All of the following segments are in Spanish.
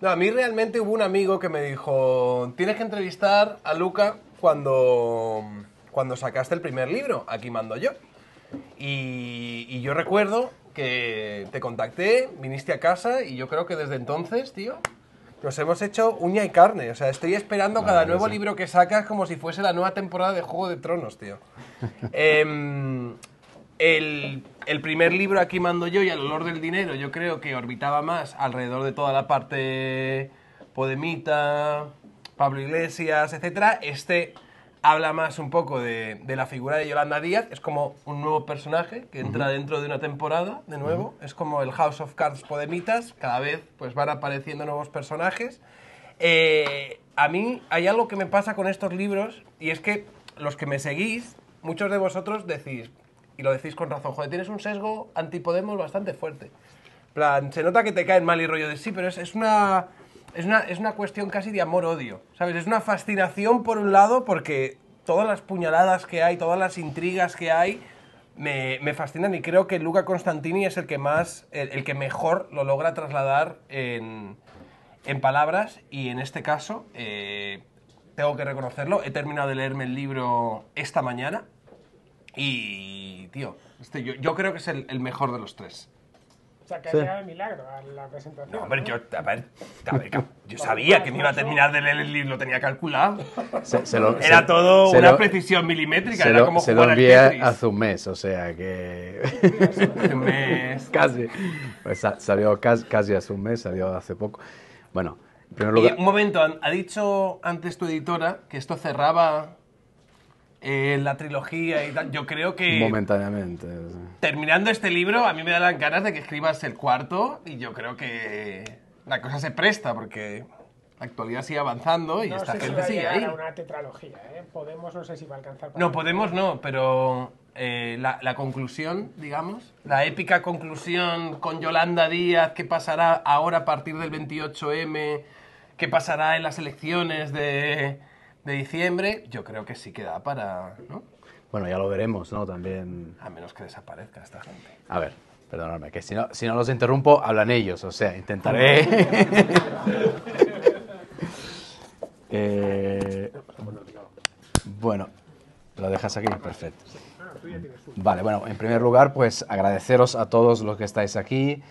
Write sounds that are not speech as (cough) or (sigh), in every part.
No, a mí realmente hubo un amigo que me dijo, tienes que entrevistar a Luca cuando, cuando sacaste el primer libro, aquí mando yo. Y, yo recuerdo que te contacté, viniste a casa y yo creo que desde entonces, tío, nos hemos hecho uña y carne. O sea, estoy esperando cada nuevo libro que sacas como si fuese la nueva temporada de Juego de Tronos, tío. eh, (laughs) el, primer libro aquí mando yo y al olor del dinero, yo creo que orbitaba más alrededor de toda la parte Podemita, Pablo Iglesias, etc. Este habla más un poco de, la figura de Yolanda Díaz, es como un nuevo personaje que entra dentro de una temporada, de nuevo, es como el House of Cards Podemitas, cada vez pues van apareciendo nuevos personajes. Eh, a mí hay algo que me pasa con estos libros y es que los que me seguís, muchos de vosotros decís, y lo decís con razón, joder, tienes un sesgo antipodemos bastante fuerte. plan, se nota que te caen mal y rollo de sí, pero es, una... Es una, es una cuestión casi de amor-odio, ¿sabes? Es una fascinación por un lado porque todas las puñaladas que hay, todas las intrigas que hay, me, me, fascinan y creo que Luca Constantini es el que más, el, que mejor lo logra trasladar en, en palabras y en este caso, eh, tengo que reconocerlo, he terminado de leerme el libro esta mañana y, tío, este, yo, yo creo que es el, el mejor de los tres. O sea, que ha llegado milagro a la presentación. No, hombre, yo, a ver, (laughs) yo sabía que me iba a terminar de leer el libro, tenía calculado. era todo una precisión milimétrica, era como Se lo envié hace un mes, o sea que. un mes. (laughs) casi. Pues salió casi, hace un mes, salió hace poco. Bueno, en primer lugar. un momento, ha dicho antes tu editora que esto cerraba eh, la trilogía y tal. Yo creo que. Momentáneamente. Terminando este libro, a mí me dan ganas de que escribas el cuarto y yo creo que la cosa se presta porque la actualidad sigue avanzando y no esta gente sigue ahí. una tetralogía, ¿eh? Podemos, no sé si va a alcanzar. no, Podemos no, pero eh, la, conclusión, digamos, la épica conclusión con Yolanda Díaz, qué pasará ahora a partir del 28M, qué pasará en las elecciones de de diciembre, yo creo que sí queda para... ¿no? Bueno, ya lo veremos, ¿no? También... A menos que desaparezca esta gente. A ver, perdonadme, que si no, si no los interrumpo, hablan ellos, o sea, intentaré... (laughs) Eh, bueno, lo dejas aquí, perfecto. Vale, bueno, en primer lugar, pues agradeceros a todos los que estáis aquí,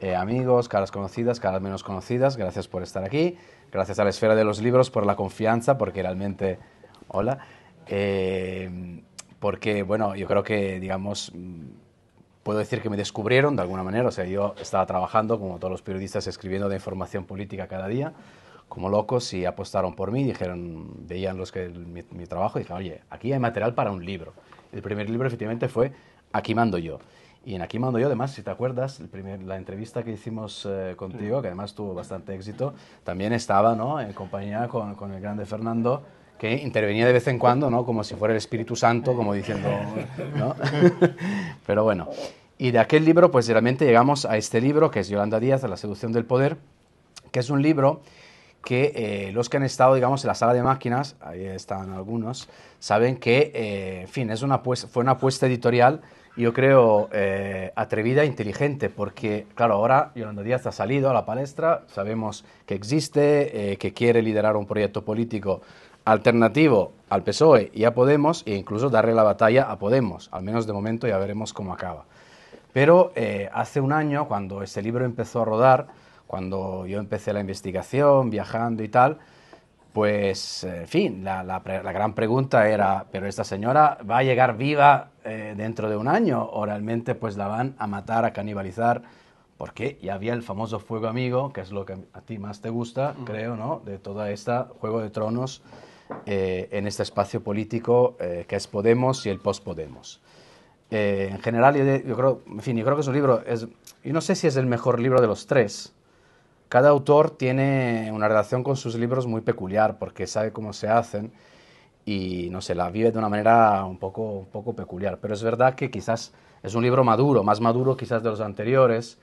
eh, amigos, caras conocidas, caras menos conocidas, gracias por estar aquí gracias a la esfera de los libros por la confianza, porque realmente, hola, eh, porque bueno, yo creo que, digamos, mm, puedo decir que me descubrieron de alguna manera, o sea, yo estaba trabajando, como todos los periodistas, escribiendo de información política cada día, como locos, y apostaron por mí, dijeron, veían los que mi, mi trabajo, y dijeron, oye, aquí hay material para un libro. El primer libro efectivamente fue Aquí mando yo. Y en Aquí Mando Yo, además, si te acuerdas, el primer, la entrevista que hicimos eh, contigo, que además tuvo bastante éxito, también estaba ¿no? en compañía con, con el grande Fernando que intervenía de vez en cuando, ¿no? Como si fuera el Espíritu Santo, como diciendo, ¿no? (laughs) Pero bueno. Y de aquel libro, pues realmente llegamos a este libro, que es Yolanda Díaz, La seducción del poder, que es un libro que eh, los que han estado, digamos, en la sala de máquinas, ahí están algunos, saben que, eh, en fin, es una fue una apuesta editorial yo creo, eh, atrevida e inteligente, porque, claro, ahora Yolanda Díaz ha salido a la palestra, sabemos que existe, eh, que quiere liderar un proyecto político alternativo al PSOE y a Podemos, e incluso darle la batalla a Podemos, al menos de momento ya veremos cómo acaba. Pero eh, hace un año, cuando ese libro empezó a rodar, cuando yo empecé la investigación, viajando y tal, pues, en fin, la gran pregunta era, ¿pero esta señora va a llegar viva eh, dentro de un año o realmente pues la van a matar, a canibalizar, porque ya había el famoso fuego amigo, que es lo que a ti más te gusta, creo, ¿no? De toda esta Juego de Tronos eh, en este espacio político eh, que es Podemos y el post-Podemos. en general, yo, creo, en fin, yo creo que un libro es, yo no sé si es el mejor libro de los tres, cada autor tiene una relación con sus libros muy peculiar porque sabe cómo se hacen y no sé, la vive de una manera un poco, un poco peculiar. Pero es verdad que quizás es un libro maduro, más maduro quizás de los anteriores,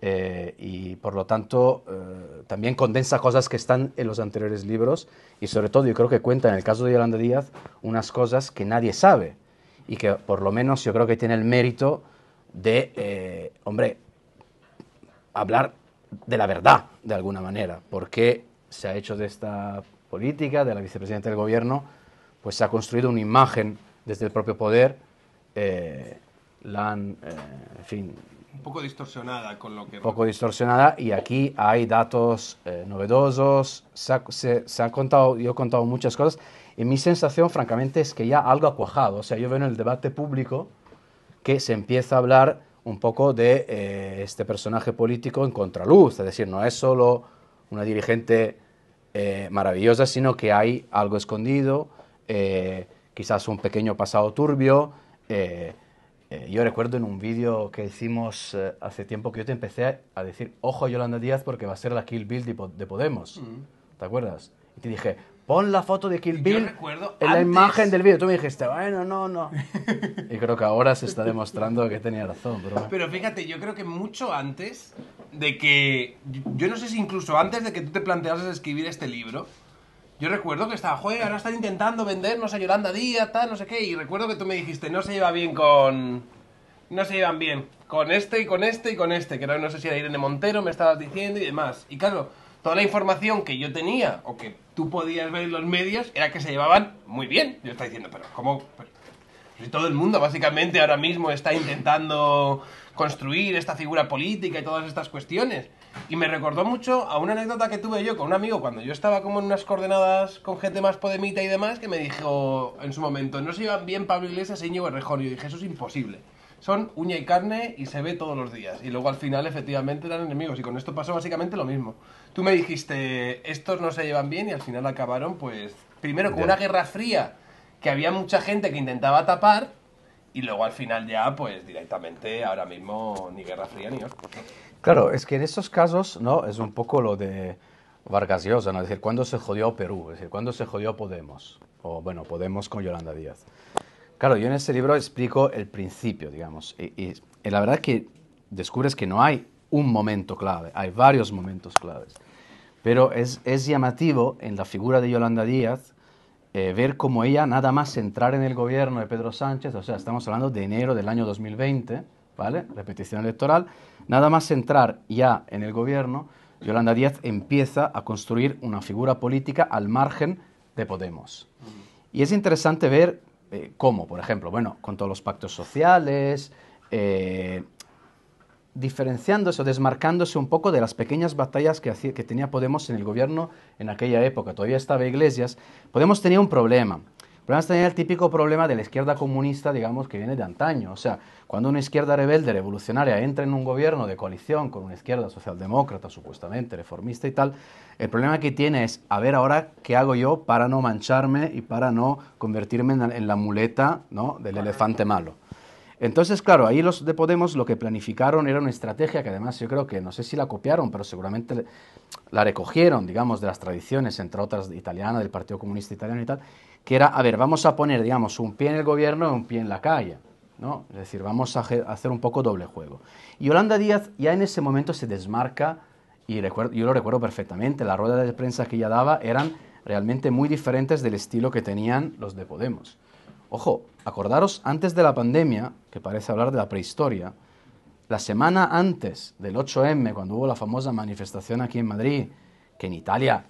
eh, y por lo tanto eh, también condensa cosas que están en los anteriores libros y sobre todo yo creo que cuenta en el caso de Yolanda Díaz unas cosas que nadie sabe y que por lo menos yo creo que tiene el mérito de, eh, hombre, hablar de la verdad de alguna manera, porque se ha hecho de esta política, de la vicepresidenta del gobierno, pues se ha construido una imagen desde el propio poder, eh, la han, eh, en fin... Un poco distorsionada con lo que... Un poco distorsionada y aquí hay datos eh, novedosos, se, han contado, yo he contado muchas cosas y mi sensación francamente es que ya algo ha cuajado, o sea, yo veo en el debate público que se empieza a hablar un poco de este personaje político en contraluz, es decir, no es solo una dirigente maravillosa, sino que hay algo escondido, eh, quizás un pequeño pasado turbio. Eh, eh, yo recuerdo en un vídeo que hicimos hace tiempo que yo te empecé a, decir, ojo Yolanda Díaz porque va a ser la Kill Bill de, Podemos. Mm. ¿Te acuerdas? Y te dije, pon la foto de Kill Bill en la imagen del vídeo. Tú me dijiste, bueno, no, no. (laughs) y creo que ahora se está demostrando que tenía razón. Pero fíjate, yo creo que mucho antes de que, yo no sé si incluso antes de que tú te planteases escribir este libro, yo recuerdo que estaba, juega, ahora están intentando vendernos a Yolanda Díaz, tal, no sé qué. Y recuerdo que tú me dijiste, no se lleva bien con. No se llevan bien. Con este y con este y con este. Que no, sé si era Irene Montero, me estabas diciendo y demás. Y claro, toda la información que yo tenía o que tú podías ver en los medios era que se llevaban muy bien. Yo estaba diciendo, pero ¿cómo? si todo el mundo básicamente ahora mismo está intentando construir esta figura política y todas estas cuestiones. Y me recordó mucho a una anécdota que tuve yo con un amigo cuando yo estaba como en unas coordenadas con gente más podemita y demás, que me dijo en su momento, no se llevan bien Pablo Iglesias e y Errejón. Y yo dije, eso es imposible. Son uña y carne y se ve todos los días. Y luego al final efectivamente eran enemigos. Y con esto pasó básicamente lo mismo. Tú me dijiste, estos no se llevan bien y al final acabaron pues primero con una guerra fría que había mucha gente que intentaba tapar y luego al final ya pues directamente ahora mismo ni guerra fría ni Claro, es que en estos casos, ¿no? Es un poco lo de Vargas Llosa, ¿no? Es decir, ¿cuándo se jodió Perú? Es decir, ¿cuándo se jodió Podemos? O, bueno, Podemos con Yolanda Díaz. Claro, yo en este libro explico el principio, digamos. Y, la verdad que descubres que no hay un momento clave, hay varios momentos claves. Pero es, llamativo en la figura de Yolanda Díaz eh, ver cómo ella, nada más entrar en el gobierno de Pedro Sánchez, o sea, estamos hablando de enero del año 2020, Repetición electoral. Nada más entrar ya en el gobierno, Yolanda Díaz empieza a construir una figura política al margen de Podemos. Y es interesante ver eh, cómo, por ejemplo, bueno, con todos los pactos sociales, eh, diferenciándose o desmarcándose un poco de las pequeñas batallas que, hacía, que tenía Podemos en el gobierno en aquella época. Todavía estaba Iglesias. Podemos tenía un problema el problema es tener el típico problema de la izquierda comunista, digamos, que viene de antaño. O sea, cuando una izquierda rebelde, revolucionaria, entra en un gobierno de coalición con una izquierda socialdemócrata, supuestamente reformista y tal, el problema que tiene es, a ver ahora, ¿qué hago yo para no mancharme y para no convertirme en la, muleta del elefante malo? Entonces, claro, ahí los de Podemos lo que planificaron era una estrategia que además yo creo que, no sé si la copiaron, pero seguramente la recogieron, digamos, de las tradiciones, entre otras, italianas, del Partido Comunista Italiano y tal, que era, a ver, vamos a poner, digamos, un pie en el gobierno y un pie en la calle, ¿no? Es decir, vamos a hacer un poco doble juego. Y Yolanda Díaz ya en ese momento se desmarca, y yo lo recuerdo perfectamente, las ruedas de prensa que ella daba eran realmente muy diferentes del estilo que tenían los de Podemos. Ojo, acordaros, antes de la pandemia, que parece hablar de la prehistoria, la semana antes del 8M, cuando hubo la famosa manifestación aquí en Madrid, que en Italia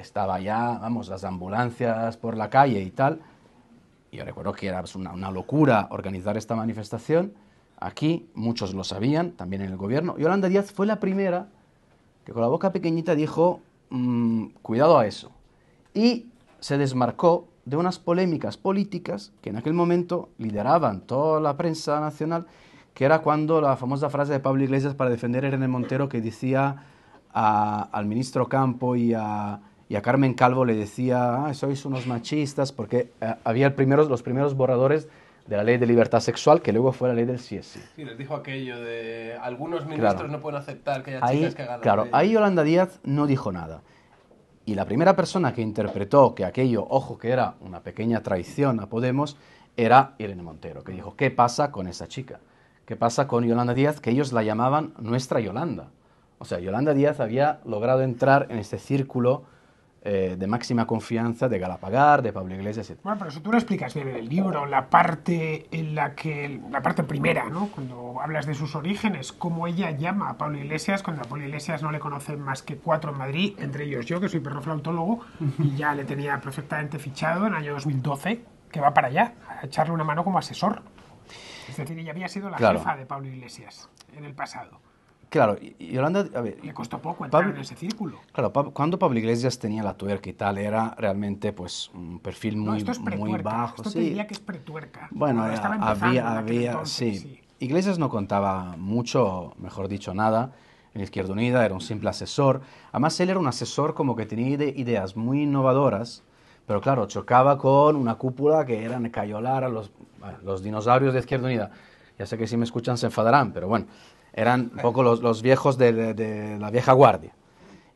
estaba ya, vamos, las ambulancias por la calle y tal. Y yo recuerdo que era pues, una, locura organizar esta manifestación. Aquí muchos lo sabían, también en el gobierno. Yolanda Díaz fue la primera que con la boca pequeñita dijo, mm, cuidado a eso. Y se desmarcó de unas polémicas políticas que en aquel momento lideraban toda la prensa nacional, que era cuando la famosa frase de Pablo Iglesias para defender a Irene Montero que decía al ministro Campo y a y a Carmen Calvo le decía, ah, sois unos machistas, porque eh, había los primeros borradores de la ley de libertad sexual, que luego fue la ley del CSI. Sí, les dijo aquello de algunos ministros no pueden aceptar que haya chicas que hagan Claro, ahí Yolanda Díaz no dijo nada. Y la primera persona que interpretó que aquello, ojo, que era una pequeña traición a Podemos, era Irene Montero, que dijo, ¿qué pasa con esa chica? ¿Qué pasa con Yolanda Díaz? Que ellos la llamaban nuestra Yolanda. O sea, Yolanda Díaz había logrado entrar en este círculo eh, de máxima confianza de Galapagar, de Pablo Iglesias, etc. Bueno, pero eso tú lo explicas bien en el libro, la parte en la que, la parte primera, ¿no? Cuando hablas de sus orígenes, cómo ella llama a Pablo Iglesias, cuando a Pablo Iglesias no le conocen más que cuatro en Madrid, entre ellos yo, que soy perroflautólogo, y ya le tenía perfectamente fichado en el año 2012, que va para allá, a echarle una mano como asesor. Es decir, ella había sido la jefa de Pablo Iglesias en el pasado. Claro, Yolanda... A ver, Le costó poco entrar en ese círculo. Claro, cuando Pablo Iglesias tenía la tuerca y tal, era realmente pues un perfil muy, muy bajo. Esto sí. te diría que es pretuerca. Bueno, había... había sí. Iglesias no contaba mucho, mejor dicho, nada en Izquierda Unida, era un simple asesor. Además, él era un asesor como que tenía ideas muy innovadoras, pero claro, chocaba con una cúpula que eran cayolar a los, los dinosaurios de Izquierda Unida. Ya sé que si me escuchan se enfadarán, pero bueno, eran un poco los, los viejos de, de, la vieja guardia.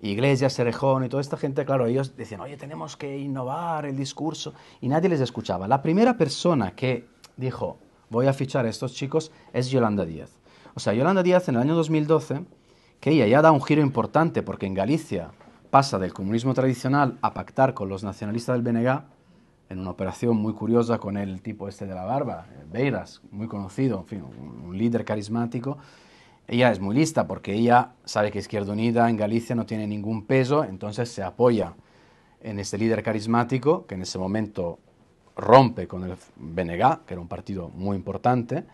Iglesias, Cerejón y toda esta gente, claro, ellos decían, oye, tenemos que innovar el discurso, y nadie les escuchaba. La primera persona que dijo, voy a fichar a estos chicos, es Yolanda Díaz. O sea, Yolanda Díaz en el año 2012, que ella ya da un giro importante, porque en Galicia pasa del comunismo tradicional a pactar con los nacionalistas del BNG, en una operación muy curiosa con el tipo este de la barba, Beiras, muy conocido, en fin, un líder carismático, ella es muy lista porque ella sabe que Izquierda Unida en Galicia no tiene ningún peso, entonces se apoya en este líder carismático que en ese momento rompe con el BNG, que era un partido muy importante.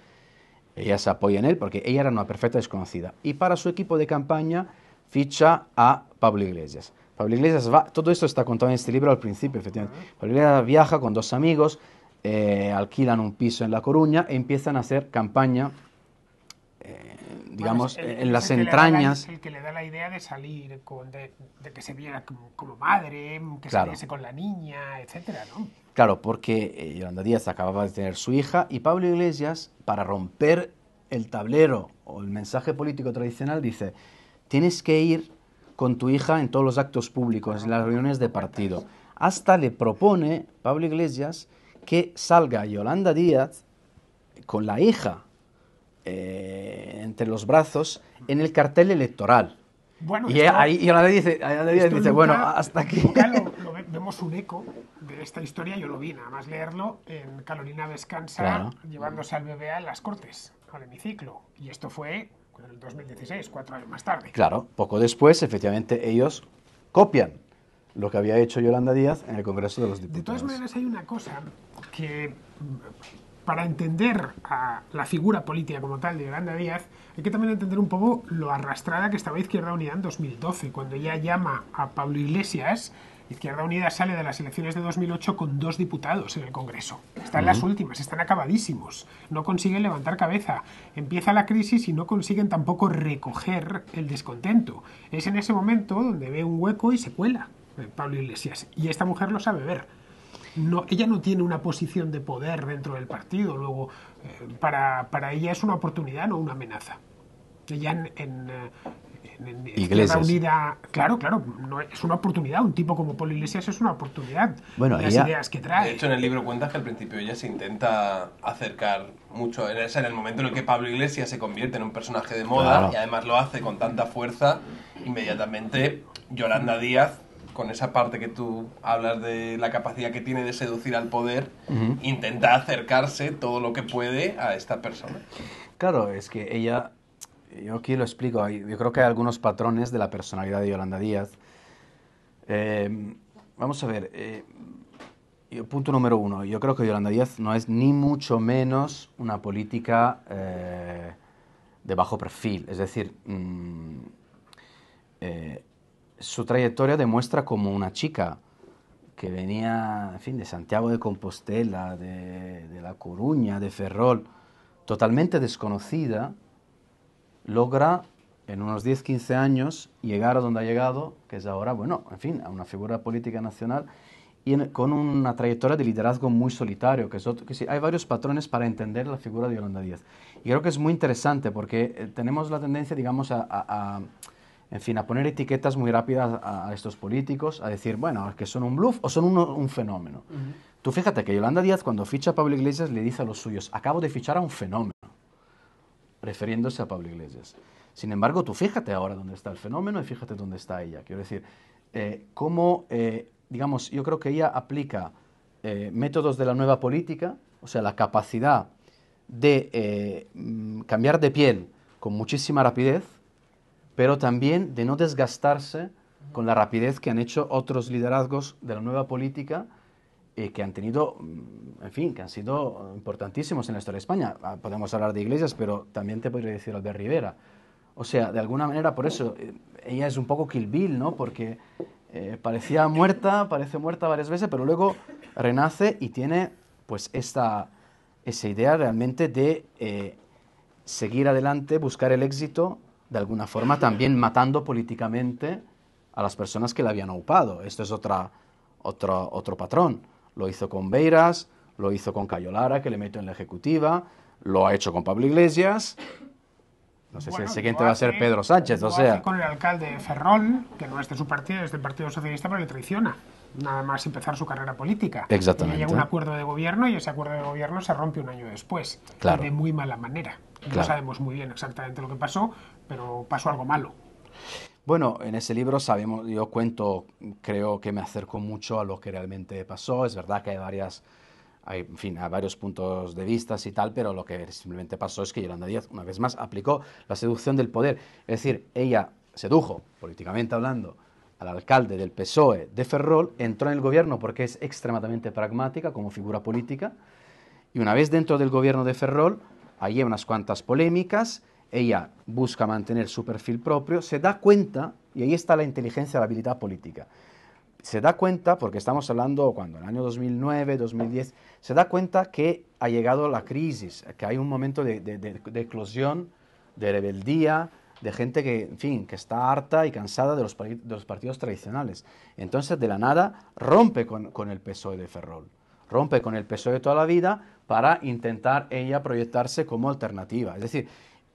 Ella se apoya en él porque ella era una perfecta desconocida. Y para su equipo de campaña ficha a Pablo Iglesias. Pablo Iglesias va, todo esto está contado en este libro al principio, efectivamente. Pablo Iglesias viaja con dos amigos, eh, alquilan un piso en La Coruña e empiezan a hacer campaña eh, digamos, en las entrañas. el que le da la idea de salir, de, que se viera como, madre, que claro. saliese con la niña, etc. Claro, porque eh, Yolanda Díaz acababa de tener su hija y Pablo Iglesias, para romper el tablero o el mensaje político tradicional, dice: tienes que ir con tu hija en todos los actos públicos, en las reuniones de partido. Hasta le propone Pablo Iglesias que salga Yolanda Díaz con la hija eh, entre los brazos en el cartel electoral. Bueno, y ahí y Díaz dice, bueno, hasta aquí. Lo, vemos un eco de esta historia, yo lo vi, nada más leerlo, en Carolina Descansa, llevándose al bebé a las Cortes, al hemiciclo. Y esto fue en el 2016, cuatro años más tarde. Claro, poco después, efectivamente, ellos copian lo que había hecho Yolanda Díaz en el Congreso de los Diputados. De todas maneras, hay una cosa que para entender a la figura política como tal de Yolanda Díaz, hay que también entender un poco lo arrastrada que estaba Izquierda Unida en 2012, cuando ella llama a Pablo Iglesias. Izquierda Unida sale de las elecciones de 2008 con dos diputados en el Congreso. Están las últimas, están acabadísimos. No consiguen levantar cabeza. Empieza la crisis y no consiguen tampoco recoger el descontento. Es en ese momento donde ve un hueco y se cuela eh, Pablo Iglesias. Y esta mujer lo sabe ver ella no tiene una posición de poder dentro del partido, luego eh, para, ella es una oportunidad, no una amenaza. Ella en, en, eh, en, Unida, claro, claro, no, es una oportunidad, un tipo como Paul Iglesias es una oportunidad, bueno, las ideas que trae. De hecho, en el libro cuentas que al principio ella se intenta acercar mucho, es en el momento en el que Pablo Iglesias se convierte en un personaje de moda y además lo hace con tanta fuerza, inmediatamente Yolanda Díaz con esa parte que tú hablas de la capacidad que tiene de seducir al poder, intenta acercarse todo lo que puede a esta persona. Claro, es que ella, yo aquí lo explico, yo creo que hay algunos patrones de la personalidad de Yolanda Díaz. Em, vamos a ver, eh, punto número uno, yo creo que Yolanda Díaz no es ni mucho menos una política eh, de bajo perfil, es decir, mm, eh, su trayectoria demuestra como una chica que venía, en fin, de Santiago de Compostela, de, La Coruña, de Ferrol, totalmente desconocida, logra en unos 10-15 años llegar a donde ha llegado, que es ahora, bueno, en fin, a una figura política nacional y con una trayectoria de liderazgo muy solitario, que, es sí, hay varios patrones para entender la figura de Yolanda Díaz. Y creo que es muy interesante porque eh, tenemos la tendencia, digamos, a en fin, a poner etiquetas muy rápidas a, estos políticos, a decir, bueno, que son un bluff o son un, fenómeno. Tú fíjate que Yolanda Díaz cuando ficha a Pablo Iglesias le dice a los suyos, acabo de fichar a un fenómeno, refiriéndose a Pablo Iglesias. Sin embargo, tú fíjate ahora dónde está el fenómeno y fíjate dónde está ella. Quiero decir, eh, cómo, eh, digamos, yo creo que ella aplica eh, métodos de la nueva política, o sea, la capacidad de mm, cambiar de piel con muchísima rapidez, pero también de no desgastarse con la rapidez que han hecho otros liderazgos de la nueva política eh, que han tenido, mm, en fin, que han sido importantísimos en la historia de España. Ah, podemos hablar de Iglesias, pero también te podría decir Albert Rivera. O sea, de alguna manera, por eso, eh, ella es un poco Kill Bill, ¿no? Porque eh, parecía muerta, parece muerta varias veces, pero luego renace y tiene, pues, esta, esa idea realmente de seguir adelante, buscar el éxito de alguna forma también matando políticamente a las personas que le habían aupado, Esto es otra, otro otro patrón. Lo hizo con Beiras, lo hizo con Cayolara, que le metió en la ejecutiva, lo ha hecho con Pablo Iglesias. No sé si el siguiente va a ser Pedro Sánchez, o con el alcalde Ferrón que no es de su partido, es del Partido Socialista, pero le traiciona nada más empezar su carrera política. Exactamente. Y un acuerdo de gobierno y ese acuerdo de gobierno se rompe un año después. de muy mala manera. No sabemos muy bien exactamente lo que pasó, pero pasó algo malo. Bueno, en ese libro sabemos, yo cuento, creo que me acerco mucho a lo que realmente pasó. Es verdad que hay varias, en fin, hay varios puntos de vista y tal, pero lo que simplemente pasó es que Yolanda Díaz, una vez más, aplicó la seducción del poder. Es decir, ella sedujo, políticamente hablando, al alcalde del PSOE de Ferrol, entró en el gobierno porque es extremadamente pragmática como figura política, y una vez dentro del gobierno de Ferrol, hay unas cuantas polémicas, ella busca mantener su perfil propio, se da cuenta, y ahí está la inteligencia, la habilidad política, se da cuenta, porque estamos hablando cuando, en el año 2009, 2010, se da cuenta que ha llegado la crisis, que hay un momento de, de, de eclosión, de rebeldía, de gente que, en fin, que está harta y cansada de los, partidos tradicionales. Entonces, de la nada, rompe con, con, el PSOE de Ferrol, rompe con el PSOE de toda la vida para intentar ella proyectarse como alternativa. Es decir,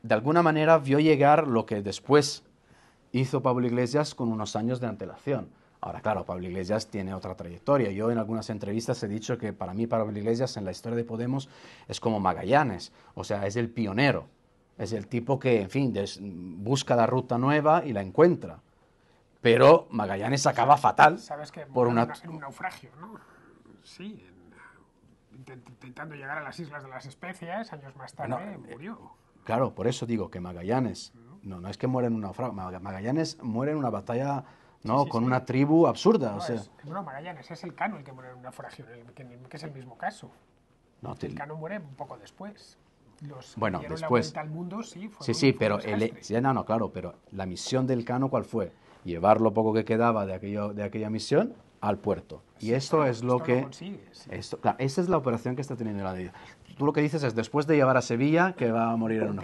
de alguna manera vio llegar lo que después hizo Pablo Iglesias con unos años de antelación. Ahora, claro, Pablo Iglesias tiene otra trayectoria. Yo en algunas entrevistas he dicho que para mí Pablo Iglesias en la historia de Podemos es como Magallanes, o sea, es el pionero es el tipo que, en fin, busca la ruta nueva y la encuentra. Pero Magallanes acaba fatal ¿Sabes que por un naufragio, ¿no? Sí, intentando llegar a las Islas de las Especias, años más tarde eh, murió. Claro, por eso digo que Magallanes, no, no es que muere en un naufragio, Magallanes muere en una batalla ¿no? con una tribu absurda. No, sea. Magallanes es el Cano el que muere en un naufragio, que, es el mismo caso. El Cano muere un poco después bueno, después, mundo, sí, sí, pero el, no, claro, pero la misión del Cano cuál fue? Llevar lo poco que quedaba de aquella misión al puerto. y esto es lo que esa es la operación que está teniendo la vida Tú lo que dices es después de llevar a Sevilla que va a morir en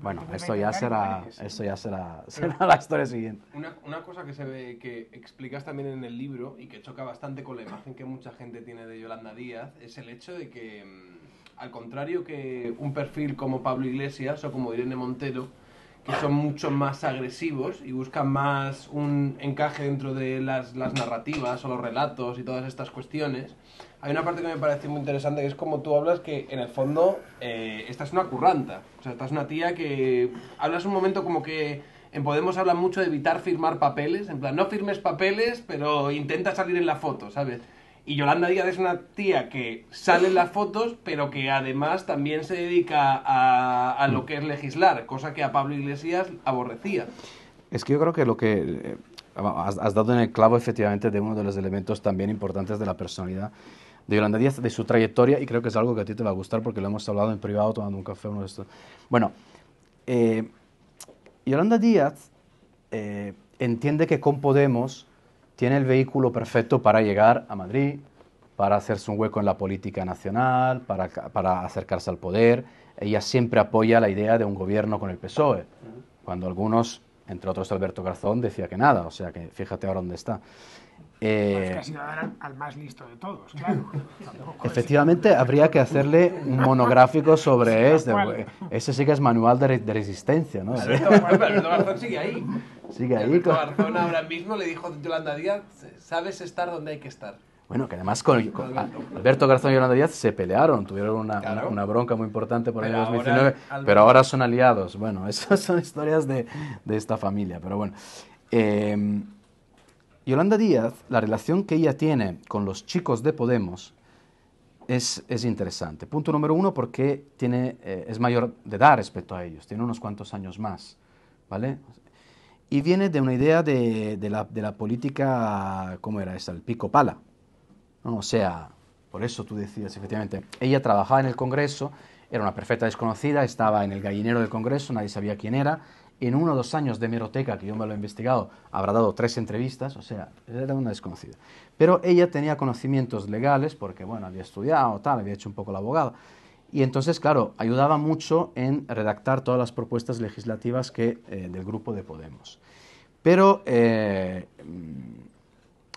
bueno, esto, ya será, esto ya será será la historia siguiente. Una, cosa que se ve que explicas también en el libro y que choca bastante con la imagen que mucha gente tiene de Yolanda Díaz es el hecho de que mm, al contrario que un perfil como Pablo Iglesias o como Irene Montero, que son mucho más agresivos y buscan más un encaje dentro de las, narrativas o los relatos y todas estas cuestiones, hay una parte que me parece muy interesante, que es como tú hablas que en el fondo eh, esta una curranta. O sea, estás una tía que hablas un momento como que en Podemos hablan mucho de evitar firmar papeles, en plan, no firmes papeles, pero intenta salir en la foto, ¿sabes? Y Yolanda Díaz es una tía que sale en las fotos, pero que además también se dedica a, lo mm. que es legislar, cosa que a Pablo Iglesias aborrecía. Es que yo creo que lo que eh, has, dado en el clavo efectivamente de uno de los elementos también importantes de la personalidad de Yolanda Díaz, de su trayectoria, y creo que es algo que a ti te va a gustar porque lo hemos hablado en privado tomando un café. Uno de estos. Bueno, eh, Yolanda Díaz eh, entiende que con Podemos tiene el vehículo perfecto para llegar a Madrid, para hacerse un hueco en la política nacional, para, para, acercarse al poder. Ella siempre apoya la idea de un gobierno con el PSOE, cuando algunos, entre otros Alberto Garzón, decía que nada, o sea que fíjate ahora dónde está. Eh, al, más listo de todos, claro. (laughs) Efectivamente, habría que hacerle un monográfico sobre este. Ese sí que es manual de, resistencia, ¿no? Alberto, Garzón sigue ahí. Sigue ahí. Alberto Garzón ahora mismo le dijo a Yolanda Díaz, sabes estar donde hay que estar. Bueno, que además con, Alberto Garzón y Yolanda Díaz se pelearon, tuvieron una, una, bronca muy importante por el 2019, pero ahora son aliados. Bueno, (laughs) esas son historias de, de esta familia, pero bueno. Eh, Yolanda Díaz, la relación que ella tiene con los chicos de Podemos es, interesante. Punto número uno, porque tiene, eh, es mayor de edad respecto a ellos, tiene unos cuantos años más, ¿vale? Y viene de una idea de, la, política, ¿cómo era esa? El pico pala. O sea, por eso tú decías, efectivamente, ella trabajaba en el Congreso, era una perfecta desconocida, estaba en el gallinero del Congreso, nadie sabía quién era, en uno o dos años de meroteca, que yo me lo he investigado, habrá dado tres entrevistas, o sea, era una desconocida. Pero ella tenía conocimientos legales, porque, bueno, había estudiado, tal, había hecho un poco la abogada. Y entonces, claro, ayudaba mucho en redactar todas las propuestas legislativas que, eh, del grupo de Podemos. Pero eh,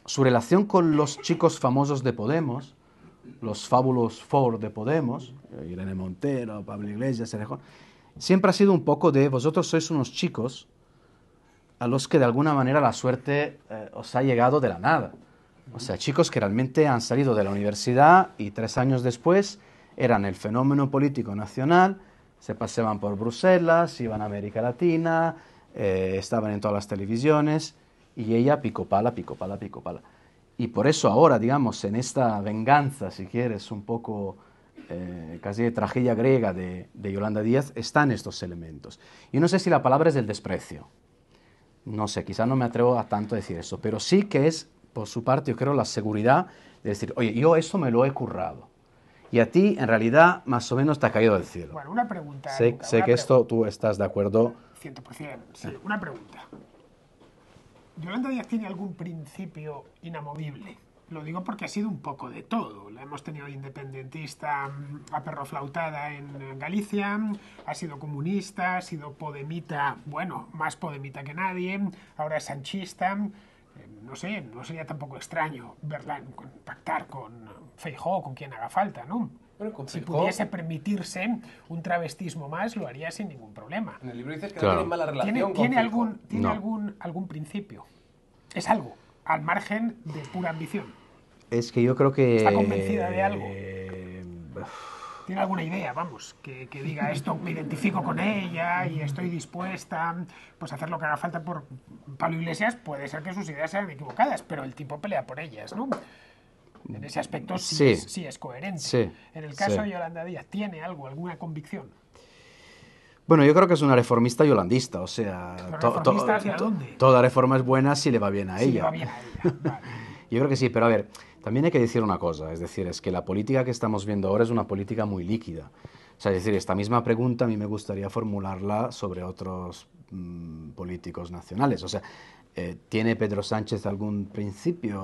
su relación con los chicos famosos de Podemos, los Fábulos Four de Podemos, eh, Irene Montero, Pablo Iglesias, Serejón, siempre ha sido un poco de vosotros sois unos chicos a los que de alguna manera la suerte eh, os ha llegado de la nada. O sea, chicos que realmente han salido de la universidad y tres años después eran el fenómeno político nacional, se paseaban por Bruselas, iban a América Latina, eh, estaban en todas las televisiones y ella pico pala, pico Y por eso ahora, digamos, en esta venganza, si quieres, un poco eh, casi de tragedia griega de, de, Yolanda Díaz, están estos elementos. Y no sé si la palabra es del desprecio. No sé, quizás no me atrevo a tanto decir eso, pero sí que es, por su parte, yo creo, la seguridad de decir, oye, yo esto me lo he currado. Y a ti, en realidad, más o menos te ha caído del cielo. Bueno, una pregunta. Sé, que esto tú estás de acuerdo. 100%, sí. Una pregunta. ¿Yolanda Díaz tiene algún principio inamovible? Lo digo porque ha sido un poco de todo. La hemos tenido independentista mm, a perro flautada en Galicia, ha sido comunista, ha sido podemita, bueno, más podemita que nadie, ahora es sanchista. Eh, no sé, no sería tampoco extraño verla pactar con Feijó, con quien haga falta, ¿no? si pudiese permitirse un travestismo más, lo haría sin ningún problema. En el libro dices que no mala relación ¿Tiene, con algún, ¿tiene algún principio? Es algo al margen de pura ambición. Es que yo creo que... Está convencida de algo. Eh, Tiene alguna idea, vamos, que, diga esto, me identifico con ella y estoy dispuesta pues, a hacer lo que haga falta por Pablo Iglesias. Puede ser que sus ideas sean equivocadas, pero el tipo pelea por ellas, ¿no? En ese aspecto sí, Es, coherente. en el caso de Yolanda Díaz, ¿tiene algo, alguna convicción? Bueno, yo creo que es una reformista y holandista, o sea, toda reforma es buena si le va bien a ella. (laughs) yo creo que sí, pero a ver, también hay que decir una cosa, es decir, es que la política que estamos viendo ahora es una política muy líquida. O sea, es decir, esta misma pregunta a mí me gustaría formularla sobre otros mm, políticos nacionales. O sea, eh, ¿Tiene Pedro Sánchez algún principio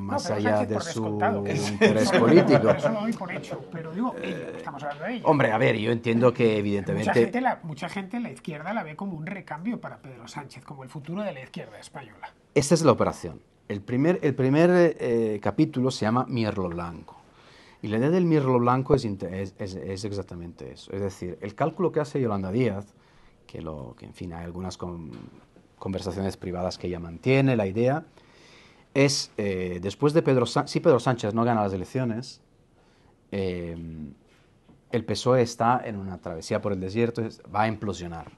más allá de su interés político? (laughs) Eso lo doy por hecho, pero digo, estamos hablando de Hombre, a ver, yo entiendo que evidentemente... Mucha gente, la, mucha gente la izquierda la ve como un recambio para Pedro Sánchez, como el futuro de la izquierda española. Esa es la operación. El primer, el primer eh, capítulo se llama Mierlo Blanco. Y la idea del Mierlo Blanco es, es, es exactamente eso. Es decir, el cálculo que hace Yolanda Díaz, que, lo, que en fin, hay algunas... Con, conversaciones privadas que ella mantiene, la idea, es, eh, después de Pedro si Pedro Sánchez no gana las elecciones, eh, el PSOE está en una travesía por el desierto, va a implosionar.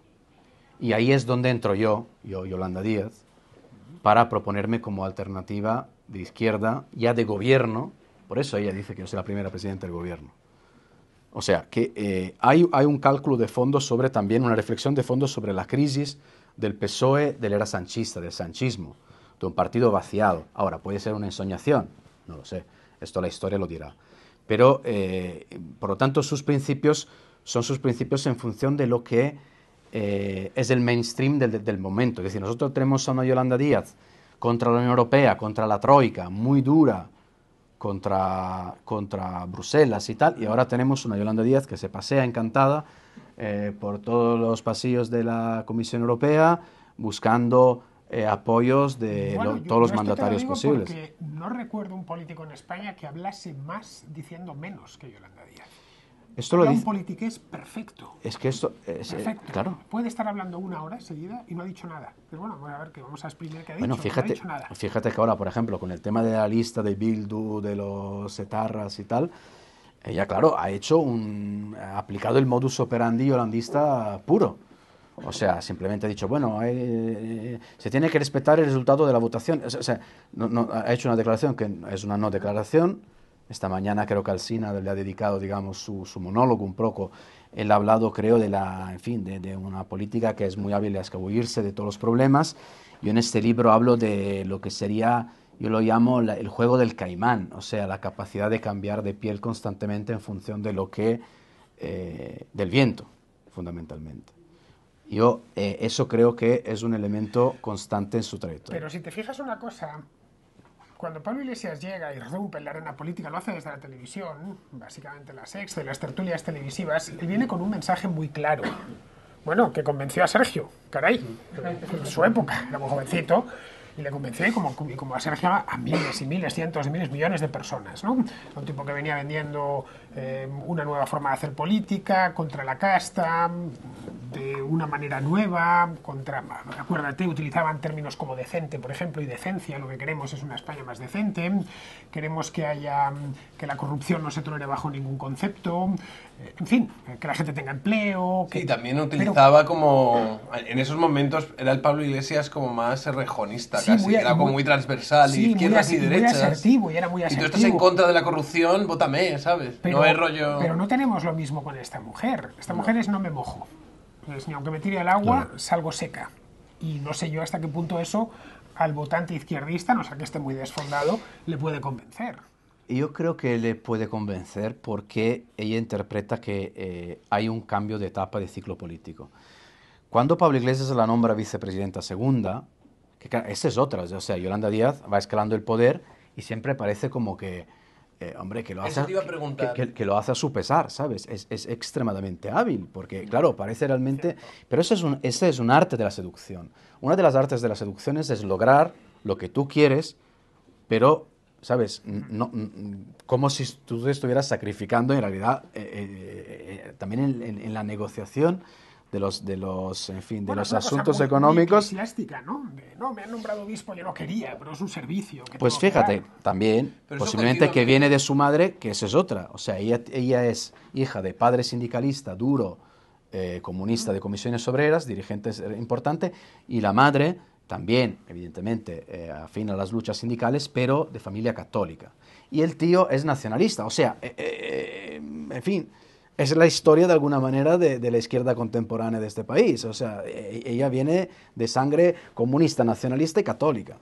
Y ahí es donde entro yo, yo, Yolanda Díaz, para proponerme como alternativa de izquierda, ya de gobierno, por eso ella dice que yo soy la primera presidenta del gobierno. O sea, que eh, hay, hay un cálculo de fondo sobre también, una reflexión de fondo sobre la crisis del PSOE del era sanchista, del sanchismo, de un partido vaciado. Ahora, puede ser una ensoñación, no lo sé, esto la historia lo dirá. Pero, eh, por lo tanto, sus principios son sus principios en función de lo que eh, es el mainstream del, momento. Es decir, nosotros tenemos a una Yolanda Díaz contra la Unión Europea, contra la Troika, muy dura contra, contra Bruselas y tal, y ahora tenemos una Yolanda Díaz que se pasea encantada eh, por todos los pasillos de la Comisión Europea buscando eh, apoyos de todos los mandatarios posibles. No recuerdo un político en España que hablase más diciendo menos que Yolanda Díaz. Esto lo Un politiqués perfecto. Es que esto... Es, eh, perfecto. Claro. Puede estar hablando una hora seguida y no ha dicho nada. Pero bueno, a ver, qué vamos a exprimir qué ha dicho. Bueno, fíjate, fíjate que ahora, por ejemplo, con el tema de la lista de Bildu, de los etarras y tal, ella, claro, ha hecho un, aplicado el modus operandi holandista puro. O sea, simplemente ha dicho, bueno, eh, eh, se tiene que respetar el resultado de la votación. O sea, no, ha hecho una declaración que es una no declaración. Esta mañana creo que Alcina le ha dedicado, digamos, su, su monólogo un poco. Él ha hablado, creo, de, la, en fin, de, de una política que es muy hábil a escabullirse de todos los problemas. Yo en este libro hablo de lo que sería yo lo llamo el juego del caimán, o sea, la capacidad de cambiar de piel constantemente en función de lo que, eh, del viento, fundamentalmente. Yo eh, eso creo que es un elemento constante en su trayectoria. Pero si te fijas una cosa, cuando Pablo Iglesias llega y rompe la arena política, lo hace desde la televisión, básicamente las ex de las tertulias televisivas, y viene con un mensaje muy claro. Bueno, que convenció a Sergio, caray, en su época, era un jovencito, y le convencí, como, como a Sergio, a miles y miles, cientos de miles, millones de personas. ¿no? Un tipo que venía vendiendo eh, una nueva forma de hacer política, contra la casta, una manera nueva, contra, acuérdate, utilizaban términos como decente, por ejemplo, y decencia, lo que queremos es una España más decente, queremos que haya, que la corrupción no se tolere bajo ningún concepto, eh, en fin, eh, que la gente tenga empleo. y también utilizaba como, en esos momentos era el Pablo Iglesias como más rejonista, casi, era como muy, transversal, y izquierdas y derechas. Muy asertivo, y era muy asertivo. Y tú estás en contra de la corrupción, votame, ¿sabes? no es rollo... Pero no tenemos lo mismo con esta mujer, esta mujer es no me mojo ni aunque me tire el agua, salgo seca. Y no sé yo hasta qué punto eso al votante izquierdista, no sea que esté muy desfondado, le puede convencer. Yo creo que le puede convencer porque ella interpreta que eh, hay un cambio de etapa de ciclo político. Cuando Pablo Iglesias la nombra vicepresidenta segunda, esa es otra, o sea, Yolanda Díaz va escalando el poder y siempre parece como que eh, hombre, que lo, hace, que, lo, hace, a su pesar, ¿sabes? Es, es extremadamente hábil, porque, mm. claro, parece realmente... Pero es, un, ese es un arte de la seducción. Una de las artes de la seducción es, lograr lo que tú quieres, pero, ¿sabes? No, como si tú estuvieras sacrificando, en realidad, eh, eh, también en la negociación de los, de los, en fin, de los asuntos económicos. Muy ¿no? no, me han nombrado obispo, yo no quería, pero es un servicio. pues fíjate, también, posiblemente que, viene de su madre, que esa es otra. O sea, ella, es hija de padre sindicalista duro, eh, comunista de comisiones obreras, dirigente importante, y la madre también, evidentemente, eh, afín a las luchas sindicales, pero de familia católica. Y el tío es nacionalista, o sea, eh, en fin, es la historia de alguna manera de, la izquierda contemporánea de este país. O sea, e, ella viene de sangre comunista, nacionalista y católica.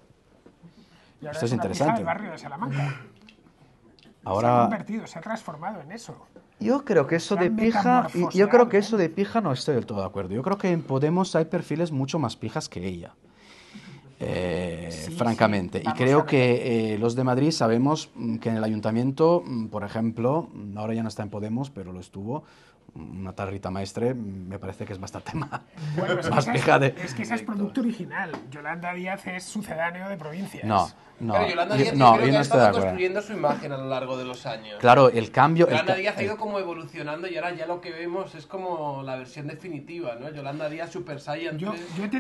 Esto es, interesante. barrio de Salamanca. Ahora... Se ha convertido, se ha transformado en eso. Yo creo que eso de pija, yo creo que eso de pija no estoy del todo de acuerdo. Yo creo que en Podemos hay perfiles mucho más pijas que ella. Eh, francamente. y creo que eh, los de Madrid sabemos mm, que en el ayuntamiento, mm, por ejemplo, mm, ahora ya no está en Podemos, pero lo estuvo, una tarrita maestre me parece que es bastante (laughs) (laughs) más, bueno, es que es, esa es producto original. Yolanda Díaz es sucedáneo de provincias. No, no. Pero Yolanda Díaz ha estado construyendo su imagen a lo largo de los años. Claro, el cambio... Yolanda Díaz ha ido como evolucionando y ahora ya lo que vemos es como la versión definitiva, ¿no? Yolanda Díaz Super Saiyan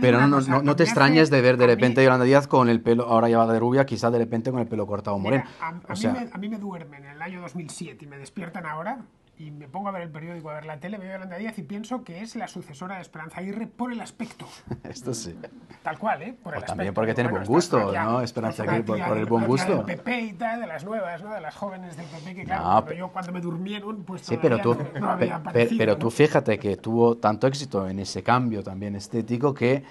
Pero no, no, te extrañes de ver de repente Yolanda Díaz con el pelo, ahora llevada de rubia, quizás de repente con el pelo cortado moreno. a mí me duermen en el año 2007 y me despiertan ahora y me pongo a ver el periódico, a ver la tele, veo a Yolanda Díaz y pienso que es la sucesora de Esperanza Aguirre por el aspecto. (laughs) Esto sí. Tal cual, ¿eh? o también porque tiene buen gusto, ¿no? Esperanza Aguirre por, el buen gusto. Del de las nuevas, De las jóvenes del PP que, claro, pero yo cuando me durmieron, pues sí, pero tú, no, había Pero tú fíjate que tuvo tanto éxito en ese cambio también estético que